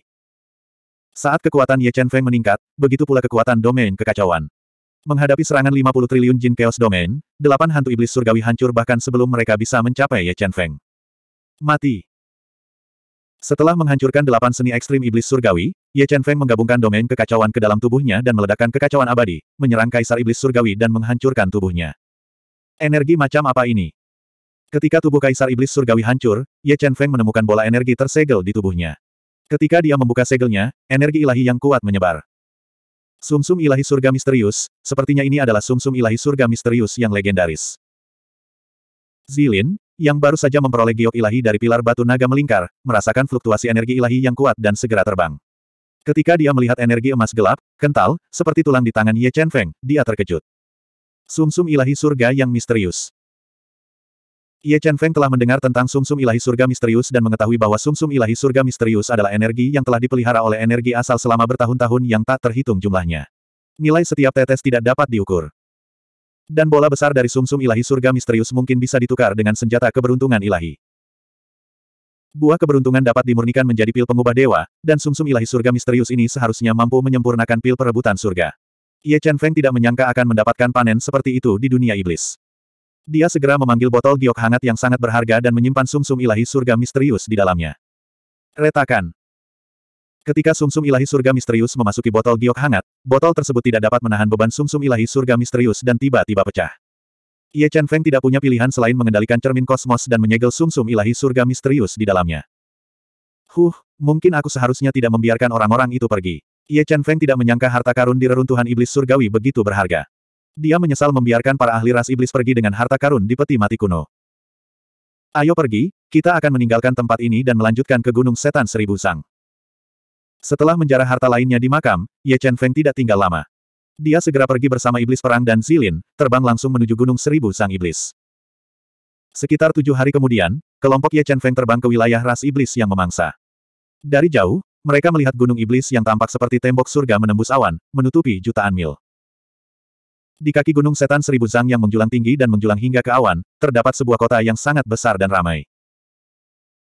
Saat kekuatan Ye Chen Feng meningkat, begitu pula kekuatan domain kekacauan. Menghadapi serangan 50 triliun jin chaos domain, delapan hantu iblis surgawi hancur bahkan sebelum mereka bisa mencapai Ye Chen Feng. Mati. Setelah menghancurkan delapan seni ekstrim iblis surgawi, Ye Chen Feng menggabungkan domain kekacauan ke dalam tubuhnya dan meledakkan kekacauan abadi, menyerang kaisar iblis surgawi dan menghancurkan tubuhnya. Energi macam apa ini? Ketika tubuh kaisar iblis surgawi hancur, Ye Chen Feng menemukan bola energi tersegel di tubuhnya. Ketika dia membuka segelnya, energi ilahi yang kuat menyebar. Sumsum -sum ilahi surga misterius, sepertinya ini adalah sumsum -sum ilahi surga misterius yang legendaris. Zilin, yang baru saja memperoleh giok ilahi dari pilar batu naga melingkar, merasakan fluktuasi energi ilahi yang kuat dan segera terbang. Ketika dia melihat energi emas gelap, kental, seperti tulang di tangan Ye Chen Feng, dia terkejut. Sumsum -sum ilahi surga yang misterius. Ye Chen Feng telah mendengar tentang sumsum -sum ilahi surga misterius dan mengetahui bahwa sumsum -sum ilahi surga misterius adalah energi yang telah dipelihara oleh energi asal selama bertahun-tahun yang tak terhitung jumlahnya. Nilai setiap tetes tidak dapat diukur. Dan bola besar dari sumsum -sum ilahi surga misterius mungkin bisa ditukar dengan senjata keberuntungan ilahi. Buah keberuntungan dapat dimurnikan menjadi pil pengubah dewa, dan sumsum ilahi surga misterius ini seharusnya mampu menyempurnakan pil perebutan surga. Ye Chen Feng tidak menyangka akan mendapatkan panen seperti itu di dunia iblis. Dia segera memanggil botol giok hangat yang sangat berharga dan menyimpan sumsum -sum ilahi surga misterius di dalamnya. Retakan. Ketika sumsum -sum ilahi surga misterius memasuki botol giok hangat, botol tersebut tidak dapat menahan beban sumsum -sum ilahi surga misterius dan tiba-tiba pecah. Ye Chen Feng tidak punya pilihan selain mengendalikan cermin kosmos dan menyegel sumsum -sum ilahi surga misterius di dalamnya. Huh, mungkin aku seharusnya tidak membiarkan orang-orang itu pergi. Ye Chen Feng tidak menyangka harta karun di reruntuhan iblis surgawi begitu berharga. Dia menyesal membiarkan para ahli ras iblis pergi dengan harta karun di peti mati kuno. Ayo pergi, kita akan meninggalkan tempat ini dan melanjutkan ke Gunung Setan Seribu Sang. Setelah menjarah harta lainnya di makam, Ye Chen Feng tidak tinggal lama. Dia segera pergi bersama iblis perang dan Zilin, terbang langsung menuju Gunung Seribu Sang Iblis. Sekitar tujuh hari kemudian, kelompok Ye Chen Feng terbang ke wilayah ras iblis yang memangsa. Dari jauh, mereka melihat gunung iblis yang tampak seperti tembok surga menembus awan, menutupi jutaan mil. Di kaki gunung setan seribu zang yang menjulang tinggi dan menjulang hingga ke awan, terdapat sebuah kota yang sangat besar dan ramai.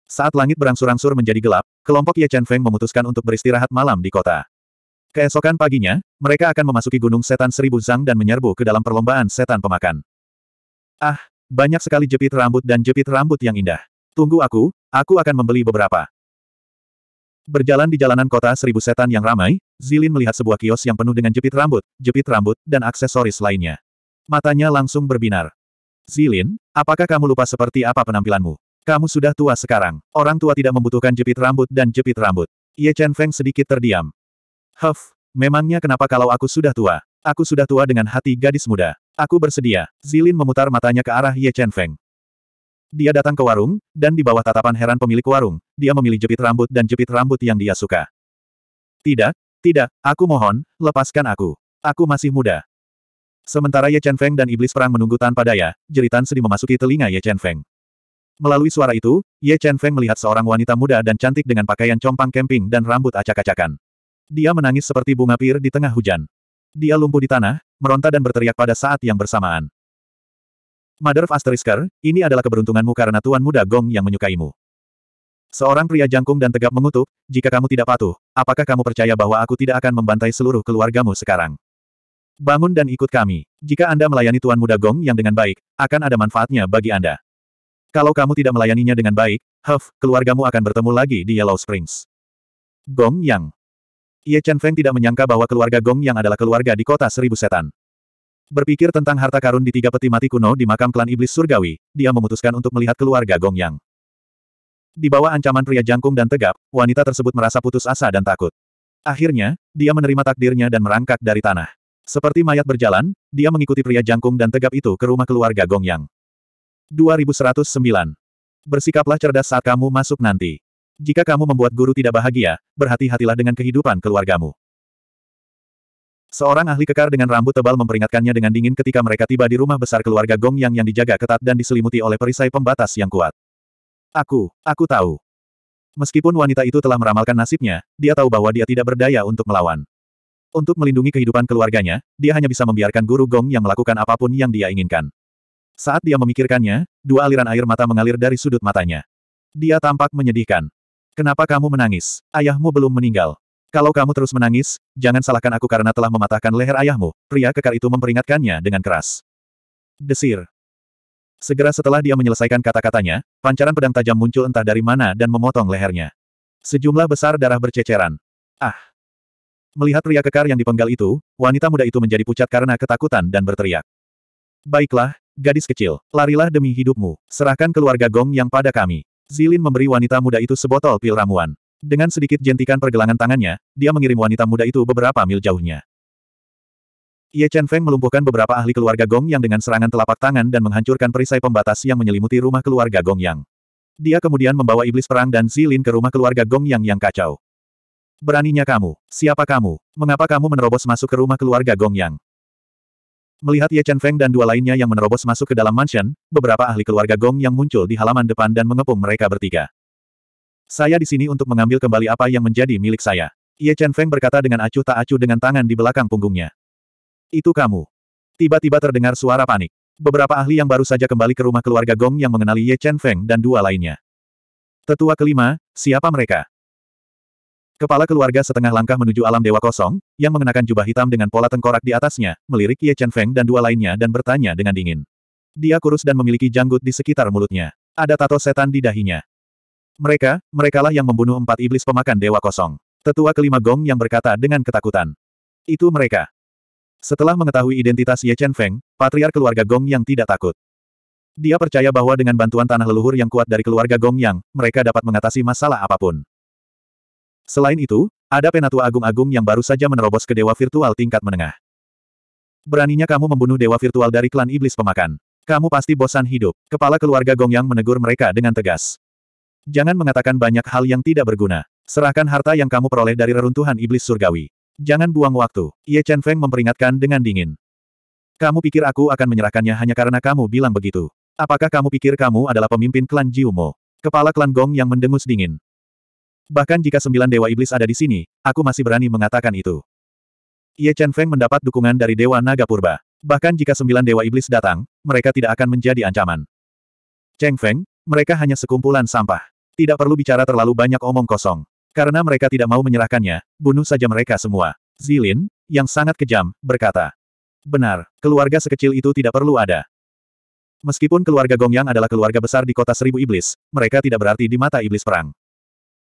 Saat langit berangsur-angsur menjadi gelap, kelompok Ye Chen Feng memutuskan untuk beristirahat malam di kota. Keesokan paginya, mereka akan memasuki gunung setan seribu zang dan menyerbu ke dalam perlombaan setan pemakan. Ah, banyak sekali jepit rambut dan jepit rambut yang indah. Tunggu aku, aku akan membeli beberapa. Berjalan di jalanan kota seribu setan yang ramai, Zilin melihat sebuah kios yang penuh dengan jepit rambut, jepit rambut, dan aksesoris lainnya. Matanya langsung berbinar. Zilin, apakah kamu lupa seperti apa penampilanmu? Kamu sudah tua sekarang. Orang tua tidak membutuhkan jepit rambut dan jepit rambut. Ye Chen Feng sedikit terdiam. Huff, memangnya kenapa kalau aku sudah tua? Aku sudah tua dengan hati gadis muda. Aku bersedia. Zilin memutar matanya ke arah Ye Chen Feng. Dia datang ke warung, dan di bawah tatapan heran pemilik warung, dia memilih jepit rambut dan jepit rambut yang dia suka. Tidak, tidak, aku mohon, lepaskan aku. Aku masih muda. Sementara Ye Chen Feng dan iblis perang menunggu tanpa daya, jeritan sedih memasuki telinga Ye Chen Feng. Melalui suara itu, Ye Chen Feng melihat seorang wanita muda dan cantik dengan pakaian compang camping dan rambut acak-acakan. Dia menangis seperti bunga pir di tengah hujan. Dia lumpuh di tanah, meronta dan berteriak pada saat yang bersamaan. Mother of Asterisker, ini adalah keberuntunganmu karena Tuan Muda Gong yang menyukaimu. Seorang pria jangkung dan tegap mengutuk, jika kamu tidak patuh, apakah kamu percaya bahwa aku tidak akan membantai seluruh keluargamu sekarang? Bangun dan ikut kami. Jika Anda melayani Tuan Muda Gong yang dengan baik, akan ada manfaatnya bagi Anda. Kalau kamu tidak melayaninya dengan baik, Huff, keluargamu akan bertemu lagi di Yellow Springs. Gong Yang Ye Chen Feng tidak menyangka bahwa keluarga Gong Yang adalah keluarga di kota seribu setan. Berpikir tentang harta karun di tiga peti mati kuno di makam klan iblis surgawi, dia memutuskan untuk melihat keluarga Gong Yang. Di bawah ancaman pria jangkung dan tegap, wanita tersebut merasa putus asa dan takut. Akhirnya, dia menerima takdirnya dan merangkak dari tanah. Seperti mayat berjalan, dia mengikuti pria jangkung dan tegap itu ke rumah keluarga Gong Yang. 2109. Bersikaplah cerdas saat kamu masuk nanti. Jika kamu membuat guru tidak bahagia, berhati-hatilah dengan kehidupan keluargamu. Seorang ahli kekar dengan rambut tebal memperingatkannya dengan dingin ketika mereka tiba di rumah besar keluarga Gong yang dijaga ketat dan diselimuti oleh perisai pembatas yang kuat. Aku, aku tahu. Meskipun wanita itu telah meramalkan nasibnya, dia tahu bahwa dia tidak berdaya untuk melawan. Untuk melindungi kehidupan keluarganya, dia hanya bisa membiarkan guru Gong yang melakukan apapun yang dia inginkan. Saat dia memikirkannya, dua aliran air mata mengalir dari sudut matanya. Dia tampak menyedihkan. Kenapa kamu menangis? Ayahmu belum meninggal. Kalau kamu terus menangis, jangan salahkan aku karena telah mematahkan leher ayahmu. Pria kekar itu memperingatkannya dengan keras. Desir. Segera setelah dia menyelesaikan kata-katanya, pancaran pedang tajam muncul entah dari mana dan memotong lehernya. Sejumlah besar darah berceceran. Ah! Melihat pria kekar yang dipenggal itu, wanita muda itu menjadi pucat karena ketakutan dan berteriak. Baiklah, gadis kecil, larilah demi hidupmu. Serahkan keluarga Gong yang pada kami. Zilin memberi wanita muda itu sebotol pil ramuan. Dengan sedikit jentikan pergelangan tangannya, dia mengirim wanita muda itu beberapa mil jauhnya. Ye Chen Feng melumpuhkan beberapa ahli keluarga Gong Yang dengan serangan telapak tangan dan menghancurkan perisai pembatas yang menyelimuti rumah keluarga Gong Yang. Dia kemudian membawa iblis perang dan Zilin ke rumah keluarga Gong Yang yang kacau. Beraninya kamu, siapa kamu, mengapa kamu menerobos masuk ke rumah keluarga Gong Yang? Melihat Ye Chen Feng dan dua lainnya yang menerobos masuk ke dalam mansion, beberapa ahli keluarga Gong Yang muncul di halaman depan dan mengepung mereka bertiga. Saya di sini untuk mengambil kembali apa yang menjadi milik saya. Ye Chen Feng berkata dengan acuh tak acuh dengan tangan di belakang punggungnya. Itu kamu. Tiba-tiba terdengar suara panik. Beberapa ahli yang baru saja kembali ke rumah keluarga Gong yang mengenali Ye Chen Feng dan dua lainnya. Tetua kelima, siapa mereka? Kepala keluarga setengah langkah menuju alam dewa kosong, yang mengenakan jubah hitam dengan pola tengkorak di atasnya, melirik Ye Chen Feng dan dua lainnya dan bertanya dengan dingin. Dia kurus dan memiliki janggut di sekitar mulutnya. Ada tato setan di dahinya. Mereka, merekalah yang membunuh empat iblis pemakan dewa kosong. Tetua kelima Gong yang berkata dengan ketakutan. Itu mereka. Setelah mengetahui identitas Ye Chen Feng, patriark keluarga Gong yang tidak takut. Dia percaya bahwa dengan bantuan tanah leluhur yang kuat dari keluarga Gong Yang, mereka dapat mengatasi masalah apapun. Selain itu, ada penatua agung-agung yang baru saja menerobos ke dewa virtual tingkat menengah. Beraninya kamu membunuh dewa virtual dari klan iblis pemakan. Kamu pasti bosan hidup. Kepala keluarga Gong Yang menegur mereka dengan tegas. Jangan mengatakan banyak hal yang tidak berguna. Serahkan harta yang kamu peroleh dari reruntuhan iblis surgawi. Jangan buang waktu. Ye Chen Feng memperingatkan dengan dingin. Kamu pikir aku akan menyerahkannya hanya karena kamu bilang begitu? Apakah kamu pikir kamu adalah pemimpin klan Jiumo? Kepala klan Gong yang mendengus dingin. Bahkan jika sembilan dewa iblis ada di sini, aku masih berani mengatakan itu. Ye Chen Feng mendapat dukungan dari Dewa Naga Purba. Bahkan jika sembilan dewa iblis datang, mereka tidak akan menjadi ancaman. Cheng Feng, mereka hanya sekumpulan sampah. Tidak perlu bicara terlalu banyak omong kosong. Karena mereka tidak mau menyerahkannya, bunuh saja mereka semua. Zilin, yang sangat kejam, berkata. Benar, keluarga sekecil itu tidak perlu ada. Meskipun keluarga Gongyang adalah keluarga besar di kota seribu iblis, mereka tidak berarti di mata iblis perang.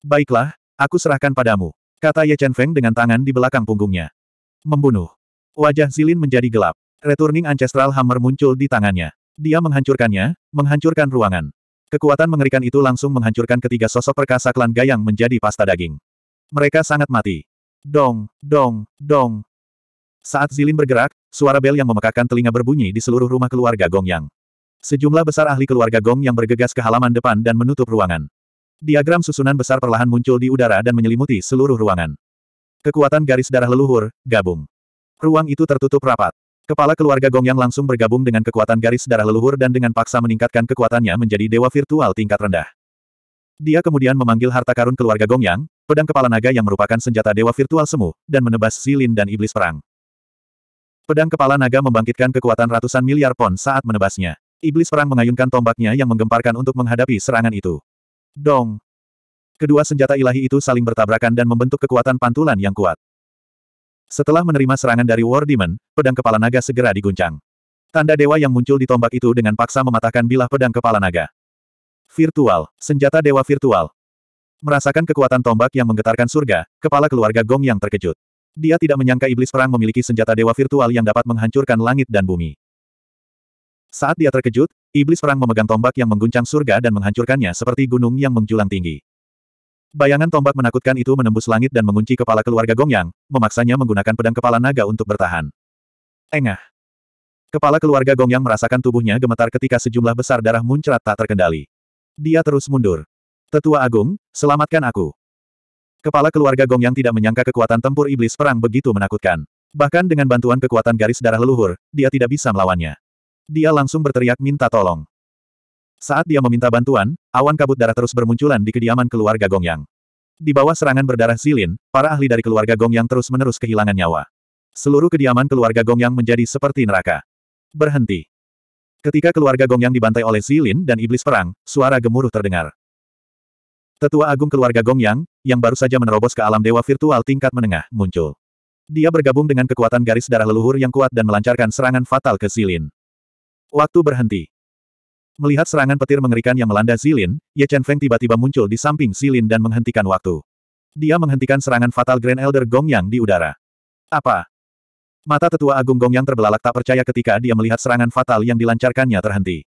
Baiklah, aku serahkan padamu, kata Ye Chen Feng dengan tangan di belakang punggungnya. Membunuh. Wajah Zilin menjadi gelap. Returning Ancestral Hammer muncul di tangannya. Dia menghancurkannya, menghancurkan ruangan. Kekuatan mengerikan itu langsung menghancurkan ketiga sosok perkasa klan Gayang menjadi pasta daging. Mereka sangat mati. Dong, dong, dong. Saat Zilin bergerak, suara bel yang memekakan telinga berbunyi di seluruh rumah keluarga Gongyang. Sejumlah besar ahli keluarga Gong yang bergegas ke halaman depan dan menutup ruangan. Diagram susunan besar perlahan muncul di udara dan menyelimuti seluruh ruangan. Kekuatan garis darah leluhur, gabung. Ruang itu tertutup rapat. Kepala keluarga Gongyang langsung bergabung dengan kekuatan garis darah leluhur dan dengan paksa meningkatkan kekuatannya menjadi dewa virtual tingkat rendah. Dia kemudian memanggil harta karun keluarga Gongyang, pedang kepala naga yang merupakan senjata dewa virtual semu, dan menebas silin dan iblis perang. Pedang kepala naga membangkitkan kekuatan ratusan miliar pon saat menebasnya. Iblis perang mengayunkan tombaknya yang menggemparkan untuk menghadapi serangan itu. Dong! Kedua senjata ilahi itu saling bertabrakan dan membentuk kekuatan pantulan yang kuat. Setelah menerima serangan dari War Demon, pedang kepala naga segera diguncang. Tanda dewa yang muncul di tombak itu dengan paksa mematahkan bilah pedang kepala naga. Virtual, senjata dewa virtual. Merasakan kekuatan tombak yang menggetarkan surga, kepala keluarga Gong yang terkejut. Dia tidak menyangka iblis perang memiliki senjata dewa virtual yang dapat menghancurkan langit dan bumi. Saat dia terkejut, iblis perang memegang tombak yang mengguncang surga dan menghancurkannya seperti gunung yang menjulang tinggi. Bayangan tombak menakutkan itu menembus langit dan mengunci kepala keluarga Gongyang, memaksanya menggunakan pedang kepala naga untuk bertahan. Engah. Kepala keluarga Gongyang merasakan tubuhnya gemetar ketika sejumlah besar darah muncrat tak terkendali. Dia terus mundur. Tetua Agung, selamatkan aku. Kepala keluarga Gongyang tidak menyangka kekuatan tempur iblis perang begitu menakutkan. Bahkan dengan bantuan kekuatan garis darah leluhur, dia tidak bisa melawannya. Dia langsung berteriak minta tolong. Saat dia meminta bantuan, awan kabut darah terus bermunculan di kediaman keluarga Gongyang. Di bawah serangan berdarah Zilin, para ahli dari keluarga Gongyang terus-menerus kehilangan nyawa. Seluruh kediaman keluarga Gongyang menjadi seperti neraka. Berhenti. Ketika keluarga Gongyang dibantai oleh Zilin dan iblis perang, suara gemuruh terdengar. Tetua agung keluarga Gongyang, yang baru saja menerobos ke alam dewa virtual tingkat menengah, muncul. Dia bergabung dengan kekuatan garis darah leluhur yang kuat dan melancarkan serangan fatal ke Zilin. Waktu berhenti. Melihat serangan petir mengerikan yang melanda Zilin, Ye Chen Feng tiba-tiba muncul di samping Zilin dan menghentikan waktu. Dia menghentikan serangan fatal Grand Elder Gong Yang di udara. Apa? Mata tetua agung Gong Yang terbelalak tak percaya ketika dia melihat serangan fatal yang dilancarkannya terhenti.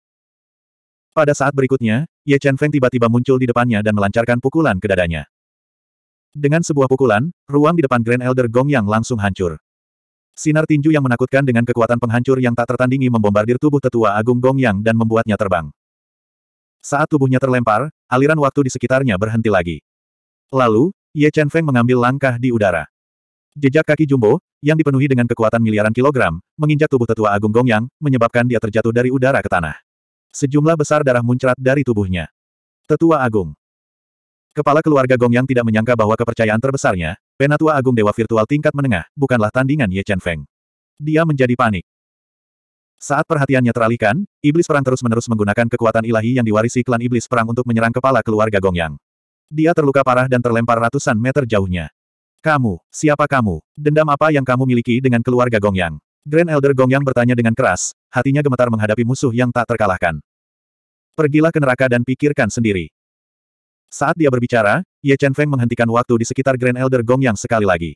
Pada saat berikutnya, Ye Chen Feng tiba-tiba muncul di depannya dan melancarkan pukulan ke dadanya. Dengan sebuah pukulan, ruang di depan Grand Elder Gong Yang langsung hancur. Sinar tinju yang menakutkan dengan kekuatan penghancur yang tak tertandingi membombardir tubuh tetua Agung Gongyang dan membuatnya terbang. Saat tubuhnya terlempar, aliran waktu di sekitarnya berhenti lagi. Lalu, Ye Chen Feng mengambil langkah di udara. Jejak kaki jumbo, yang dipenuhi dengan kekuatan miliaran kilogram, menginjak tubuh tetua Agung Gongyang, menyebabkan dia terjatuh dari udara ke tanah. Sejumlah besar darah muncrat dari tubuhnya. Tetua Agung. Kepala keluarga Gongyang tidak menyangka bahwa kepercayaan terbesarnya, Penatua Agung Dewa Virtual tingkat menengah, bukanlah tandingan Ye Chen Feng. Dia menjadi panik. Saat perhatiannya teralihkan, iblis perang terus-menerus menggunakan kekuatan ilahi yang diwarisi klan iblis perang untuk menyerang kepala keluarga Gong Yang. Dia terluka parah dan terlempar ratusan meter jauhnya. Kamu, siapa kamu? Dendam apa yang kamu miliki dengan keluarga Gong Yang? Grand Elder Gong Yang bertanya dengan keras, hatinya gemetar menghadapi musuh yang tak terkalahkan. Pergilah ke neraka dan pikirkan sendiri. Saat dia berbicara, Ye Chen Feng menghentikan waktu di sekitar Grand Elder Gong yang sekali lagi.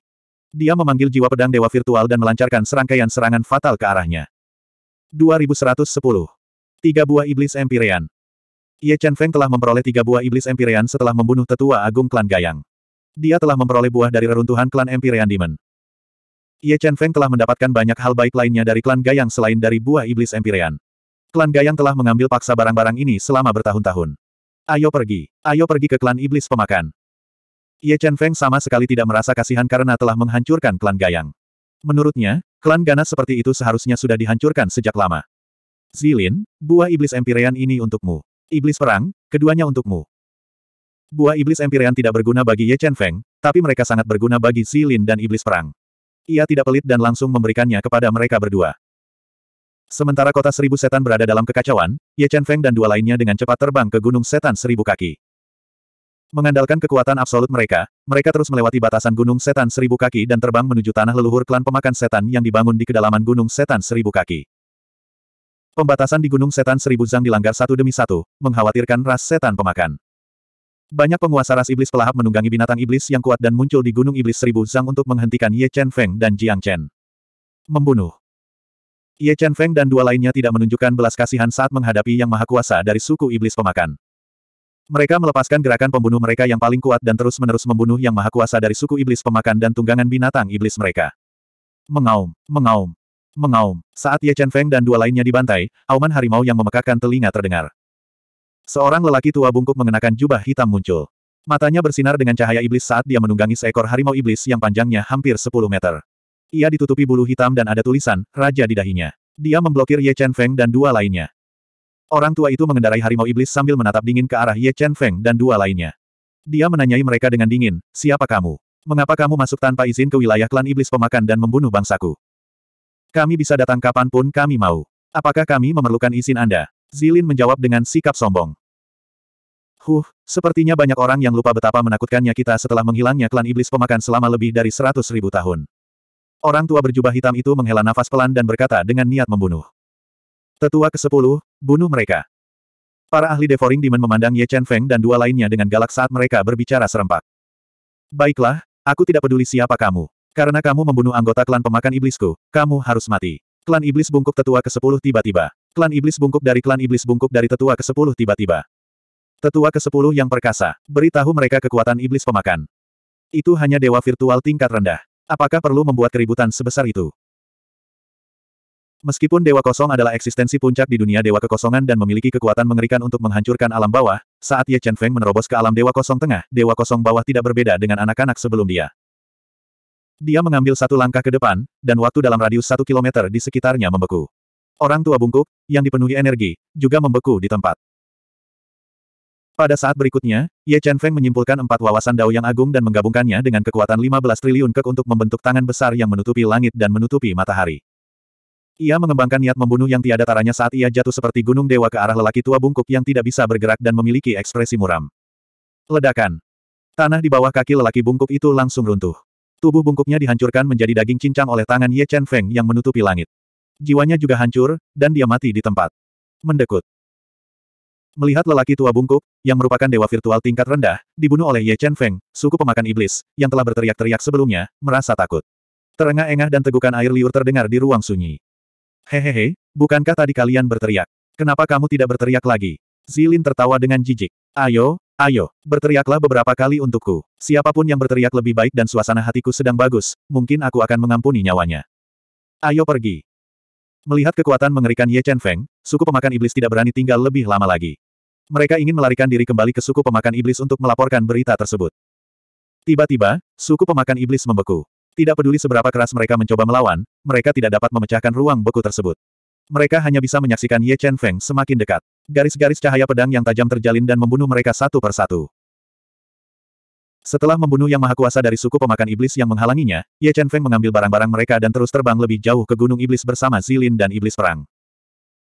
Dia memanggil jiwa pedang dewa virtual dan melancarkan serangkaian serangan fatal ke arahnya. 2110. Tiga buah iblis Empyrean. Ye Chen Feng telah memperoleh tiga buah iblis Empyrean setelah membunuh tetua agung klan Gayang. Dia telah memperoleh buah dari reruntuhan klan Empyrean Demon. Ye Chen Feng telah mendapatkan banyak hal baik lainnya dari klan Gayang selain dari buah iblis Empyrean. Klan Gayang telah mengambil paksa barang-barang ini selama bertahun-tahun. Ayo pergi, ayo pergi ke klan iblis pemakan. Ye Chen Feng sama sekali tidak merasa kasihan karena telah menghancurkan klan Gayang. Menurutnya, klan ganas seperti itu seharusnya sudah dihancurkan sejak lama. Zilin, buah iblis empyrean ini untukmu. Iblis perang, keduanya untukmu. Buah iblis empyrean tidak berguna bagi Ye Chen Feng, tapi mereka sangat berguna bagi Zilin dan iblis perang. Ia tidak pelit dan langsung memberikannya kepada mereka berdua. Sementara kota seribu setan berada dalam kekacauan, Ye Chen Feng dan dua lainnya dengan cepat terbang ke gunung setan seribu kaki. Mengandalkan kekuatan absolut mereka, mereka terus melewati batasan Gunung Setan Seribu Kaki dan terbang menuju tanah leluhur klan pemakan setan yang dibangun di kedalaman Gunung Setan Seribu Kaki. Pembatasan di Gunung Setan Seribu Zhang dilanggar satu demi satu, mengkhawatirkan ras setan pemakan. Banyak penguasa ras iblis pelahap menunggangi binatang iblis yang kuat dan muncul di Gunung Iblis Seribu Zhang untuk menghentikan Ye Chen Feng dan Jiang Chen. Membunuh. Ye Chen Feng dan dua lainnya tidak menunjukkan belas kasihan saat menghadapi yang maha kuasa dari suku iblis pemakan. Mereka melepaskan gerakan pembunuh mereka yang paling kuat dan terus-menerus membunuh yang maha kuasa dari suku iblis pemakan dan tunggangan binatang iblis mereka. Mengaum, mengaum, mengaum. Saat Ye Chen Feng dan dua lainnya dibantai, auman harimau yang memekakkan telinga terdengar. Seorang lelaki tua bungkuk mengenakan jubah hitam muncul. Matanya bersinar dengan cahaya iblis saat dia menunggangi seekor harimau iblis yang panjangnya hampir 10 meter. Ia ditutupi bulu hitam dan ada tulisan, Raja di dahinya. Dia memblokir Ye Chen Feng dan dua lainnya. Orang tua itu mengendarai harimau iblis sambil menatap dingin ke arah Ye Chen Feng dan dua lainnya. Dia menanyai mereka dengan dingin, siapa kamu? Mengapa kamu masuk tanpa izin ke wilayah klan iblis pemakan dan membunuh bangsaku? Kami bisa datang kapanpun kami mau. Apakah kami memerlukan izin Anda? Zilin menjawab dengan sikap sombong. Huh, sepertinya banyak orang yang lupa betapa menakutkannya kita setelah menghilangnya klan iblis pemakan selama lebih dari seratus ribu tahun. Orang tua berjubah hitam itu menghela nafas pelan dan berkata dengan niat membunuh. Tetua ke-10, Bunuh mereka. Para ahli Devouring Demon memandang Ye Chen Feng dan dua lainnya dengan galak saat mereka berbicara serempak. Baiklah, aku tidak peduli siapa kamu. Karena kamu membunuh anggota klan pemakan iblisku, kamu harus mati. Klan iblis bungkuk tetua ke-10 tiba-tiba. Klan iblis bungkuk dari klan iblis bungkuk dari tetua ke-10 tiba-tiba. Tetua ke-10 yang perkasa, beritahu mereka kekuatan iblis pemakan. Itu hanya dewa virtual tingkat rendah. Apakah perlu membuat keributan sebesar itu? Meskipun Dewa Kosong adalah eksistensi puncak di dunia Dewa Kekosongan dan memiliki kekuatan mengerikan untuk menghancurkan alam bawah, saat Ye Chen Feng menerobos ke alam Dewa Kosong Tengah, Dewa Kosong Bawah tidak berbeda dengan anak-anak sebelum dia. Dia mengambil satu langkah ke depan, dan waktu dalam radius satu kilometer di sekitarnya membeku. Orang tua bungkuk, yang dipenuhi energi, juga membeku di tempat. Pada saat berikutnya, Ye Chen Feng menyimpulkan empat wawasan dao yang agung dan menggabungkannya dengan kekuatan 15 triliun kek untuk membentuk tangan besar yang menutupi langit dan menutupi matahari. Ia mengembangkan niat membunuh yang tiada taranya saat ia jatuh seperti gunung dewa ke arah lelaki tua bungkuk yang tidak bisa bergerak dan memiliki ekspresi muram. Ledakan. Tanah di bawah kaki lelaki bungkuk itu langsung runtuh. Tubuh bungkuknya dihancurkan menjadi daging cincang oleh tangan Ye Chen Feng yang menutupi langit. Jiwanya juga hancur, dan dia mati di tempat. Mendekut. Melihat lelaki tua bungkuk, yang merupakan dewa virtual tingkat rendah, dibunuh oleh Ye Chen Feng, suku pemakan iblis, yang telah berteriak-teriak sebelumnya, merasa takut. Terengah-engah dan tegukan air liur terdengar di ruang sunyi. Hehehe, bukankah tadi kalian berteriak? Kenapa kamu tidak berteriak lagi? Zilin tertawa dengan jijik. Ayo, ayo, berteriaklah beberapa kali untukku. Siapapun yang berteriak lebih baik dan suasana hatiku sedang bagus, mungkin aku akan mengampuni nyawanya. Ayo pergi. Melihat kekuatan mengerikan Ye Chen Feng, suku pemakan iblis tidak berani tinggal lebih lama lagi. Mereka ingin melarikan diri kembali ke suku pemakan iblis untuk melaporkan berita tersebut. Tiba-tiba, suku pemakan iblis membeku. Tidak peduli seberapa keras mereka mencoba melawan, mereka tidak dapat memecahkan ruang beku tersebut. Mereka hanya bisa menyaksikan Ye Chen Feng semakin dekat. Garis-garis cahaya pedang yang tajam terjalin dan membunuh mereka satu per satu. Setelah membunuh yang maha kuasa dari suku pemakan iblis yang menghalanginya, Ye Chen Feng mengambil barang-barang mereka dan terus terbang lebih jauh ke gunung iblis bersama Zilin dan iblis perang.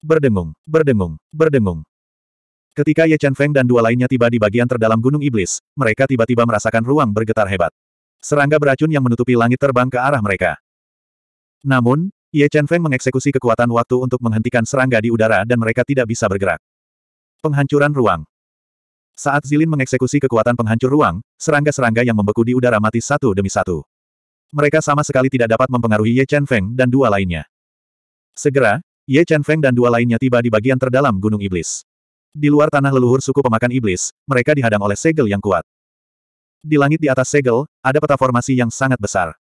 Berdengung, berdengung, berdengung. Ketika Ye Chen Feng dan dua lainnya tiba di bagian terdalam gunung iblis, mereka tiba-tiba merasakan ruang bergetar hebat serangga beracun yang menutupi langit terbang ke arah mereka. Namun, Ye Chen Feng mengeksekusi kekuatan waktu untuk menghentikan serangga di udara dan mereka tidak bisa bergerak. Penghancuran ruang Saat Zilin mengeksekusi kekuatan penghancur ruang, serangga-serangga yang membeku di udara mati satu demi satu. Mereka sama sekali tidak dapat mempengaruhi Ye Chen Feng dan dua lainnya. Segera, Ye Chen Feng dan dua lainnya tiba di bagian terdalam Gunung Iblis. Di luar tanah leluhur suku pemakan iblis, mereka dihadang oleh segel yang kuat. Di langit di atas segel, ada peta formasi yang sangat besar.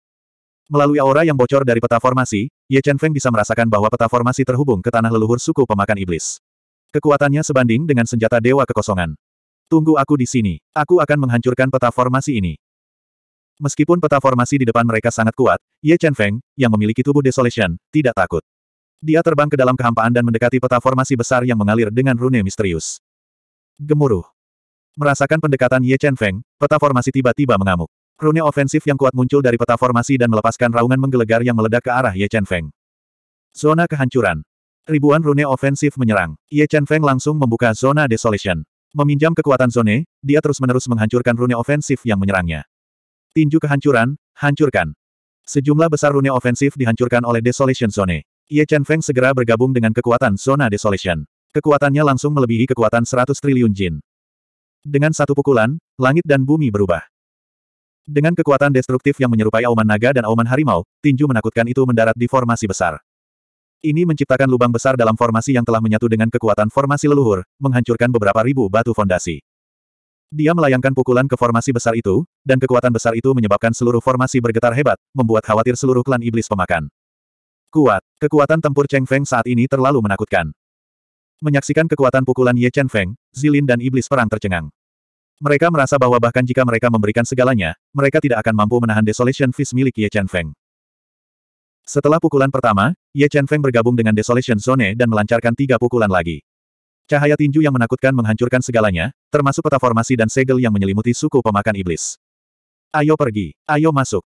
Melalui aura yang bocor dari peta formasi, Ye Chen Feng bisa merasakan bahwa peta formasi terhubung ke tanah leluhur suku pemakan iblis. Kekuatannya sebanding dengan senjata dewa kekosongan. Tunggu aku di sini. Aku akan menghancurkan peta formasi ini. Meskipun peta formasi di depan mereka sangat kuat, Ye Chen Feng, yang memiliki tubuh desolation, tidak takut. Dia terbang ke dalam kehampaan dan mendekati peta formasi besar yang mengalir dengan rune misterius. Gemuruh. Merasakan pendekatan Ye Chen Feng, peta formasi tiba-tiba mengamuk. Rune ofensif yang kuat muncul dari peta formasi dan melepaskan raungan menggelegar yang meledak ke arah Ye Chen Feng. Zona kehancuran. Ribuan rune ofensif menyerang. Ye Chen Feng langsung membuka zona desolation. Meminjam kekuatan zone, dia terus-menerus menghancurkan rune ofensif yang menyerangnya. Tinju kehancuran, hancurkan. Sejumlah besar rune ofensif dihancurkan oleh desolation zone. Ye Chen Feng segera bergabung dengan kekuatan zona desolation. Kekuatannya langsung melebihi kekuatan 100 triliun jin. Dengan satu pukulan, langit dan bumi berubah. Dengan kekuatan destruktif yang menyerupai auman naga dan auman harimau, tinju menakutkan itu mendarat di formasi besar. Ini menciptakan lubang besar dalam formasi yang telah menyatu dengan kekuatan formasi leluhur, menghancurkan beberapa ribu batu fondasi. Dia melayangkan pukulan ke formasi besar itu, dan kekuatan besar itu menyebabkan seluruh formasi bergetar hebat, membuat khawatir seluruh klan iblis pemakan. Kuat, kekuatan tempur Cheng Feng saat ini terlalu menakutkan. Menyaksikan kekuatan pukulan Ye Chen Feng, Zilin dan Iblis Perang tercengang. Mereka merasa bahwa bahkan jika mereka memberikan segalanya, mereka tidak akan mampu menahan Desolation Fist milik Ye Chen Feng. Setelah pukulan pertama, Ye Chen Feng bergabung dengan Desolation Zone dan melancarkan tiga pukulan lagi. Cahaya tinju yang menakutkan menghancurkan segalanya, termasuk peta formasi dan segel yang menyelimuti suku pemakan iblis. Ayo pergi, ayo masuk.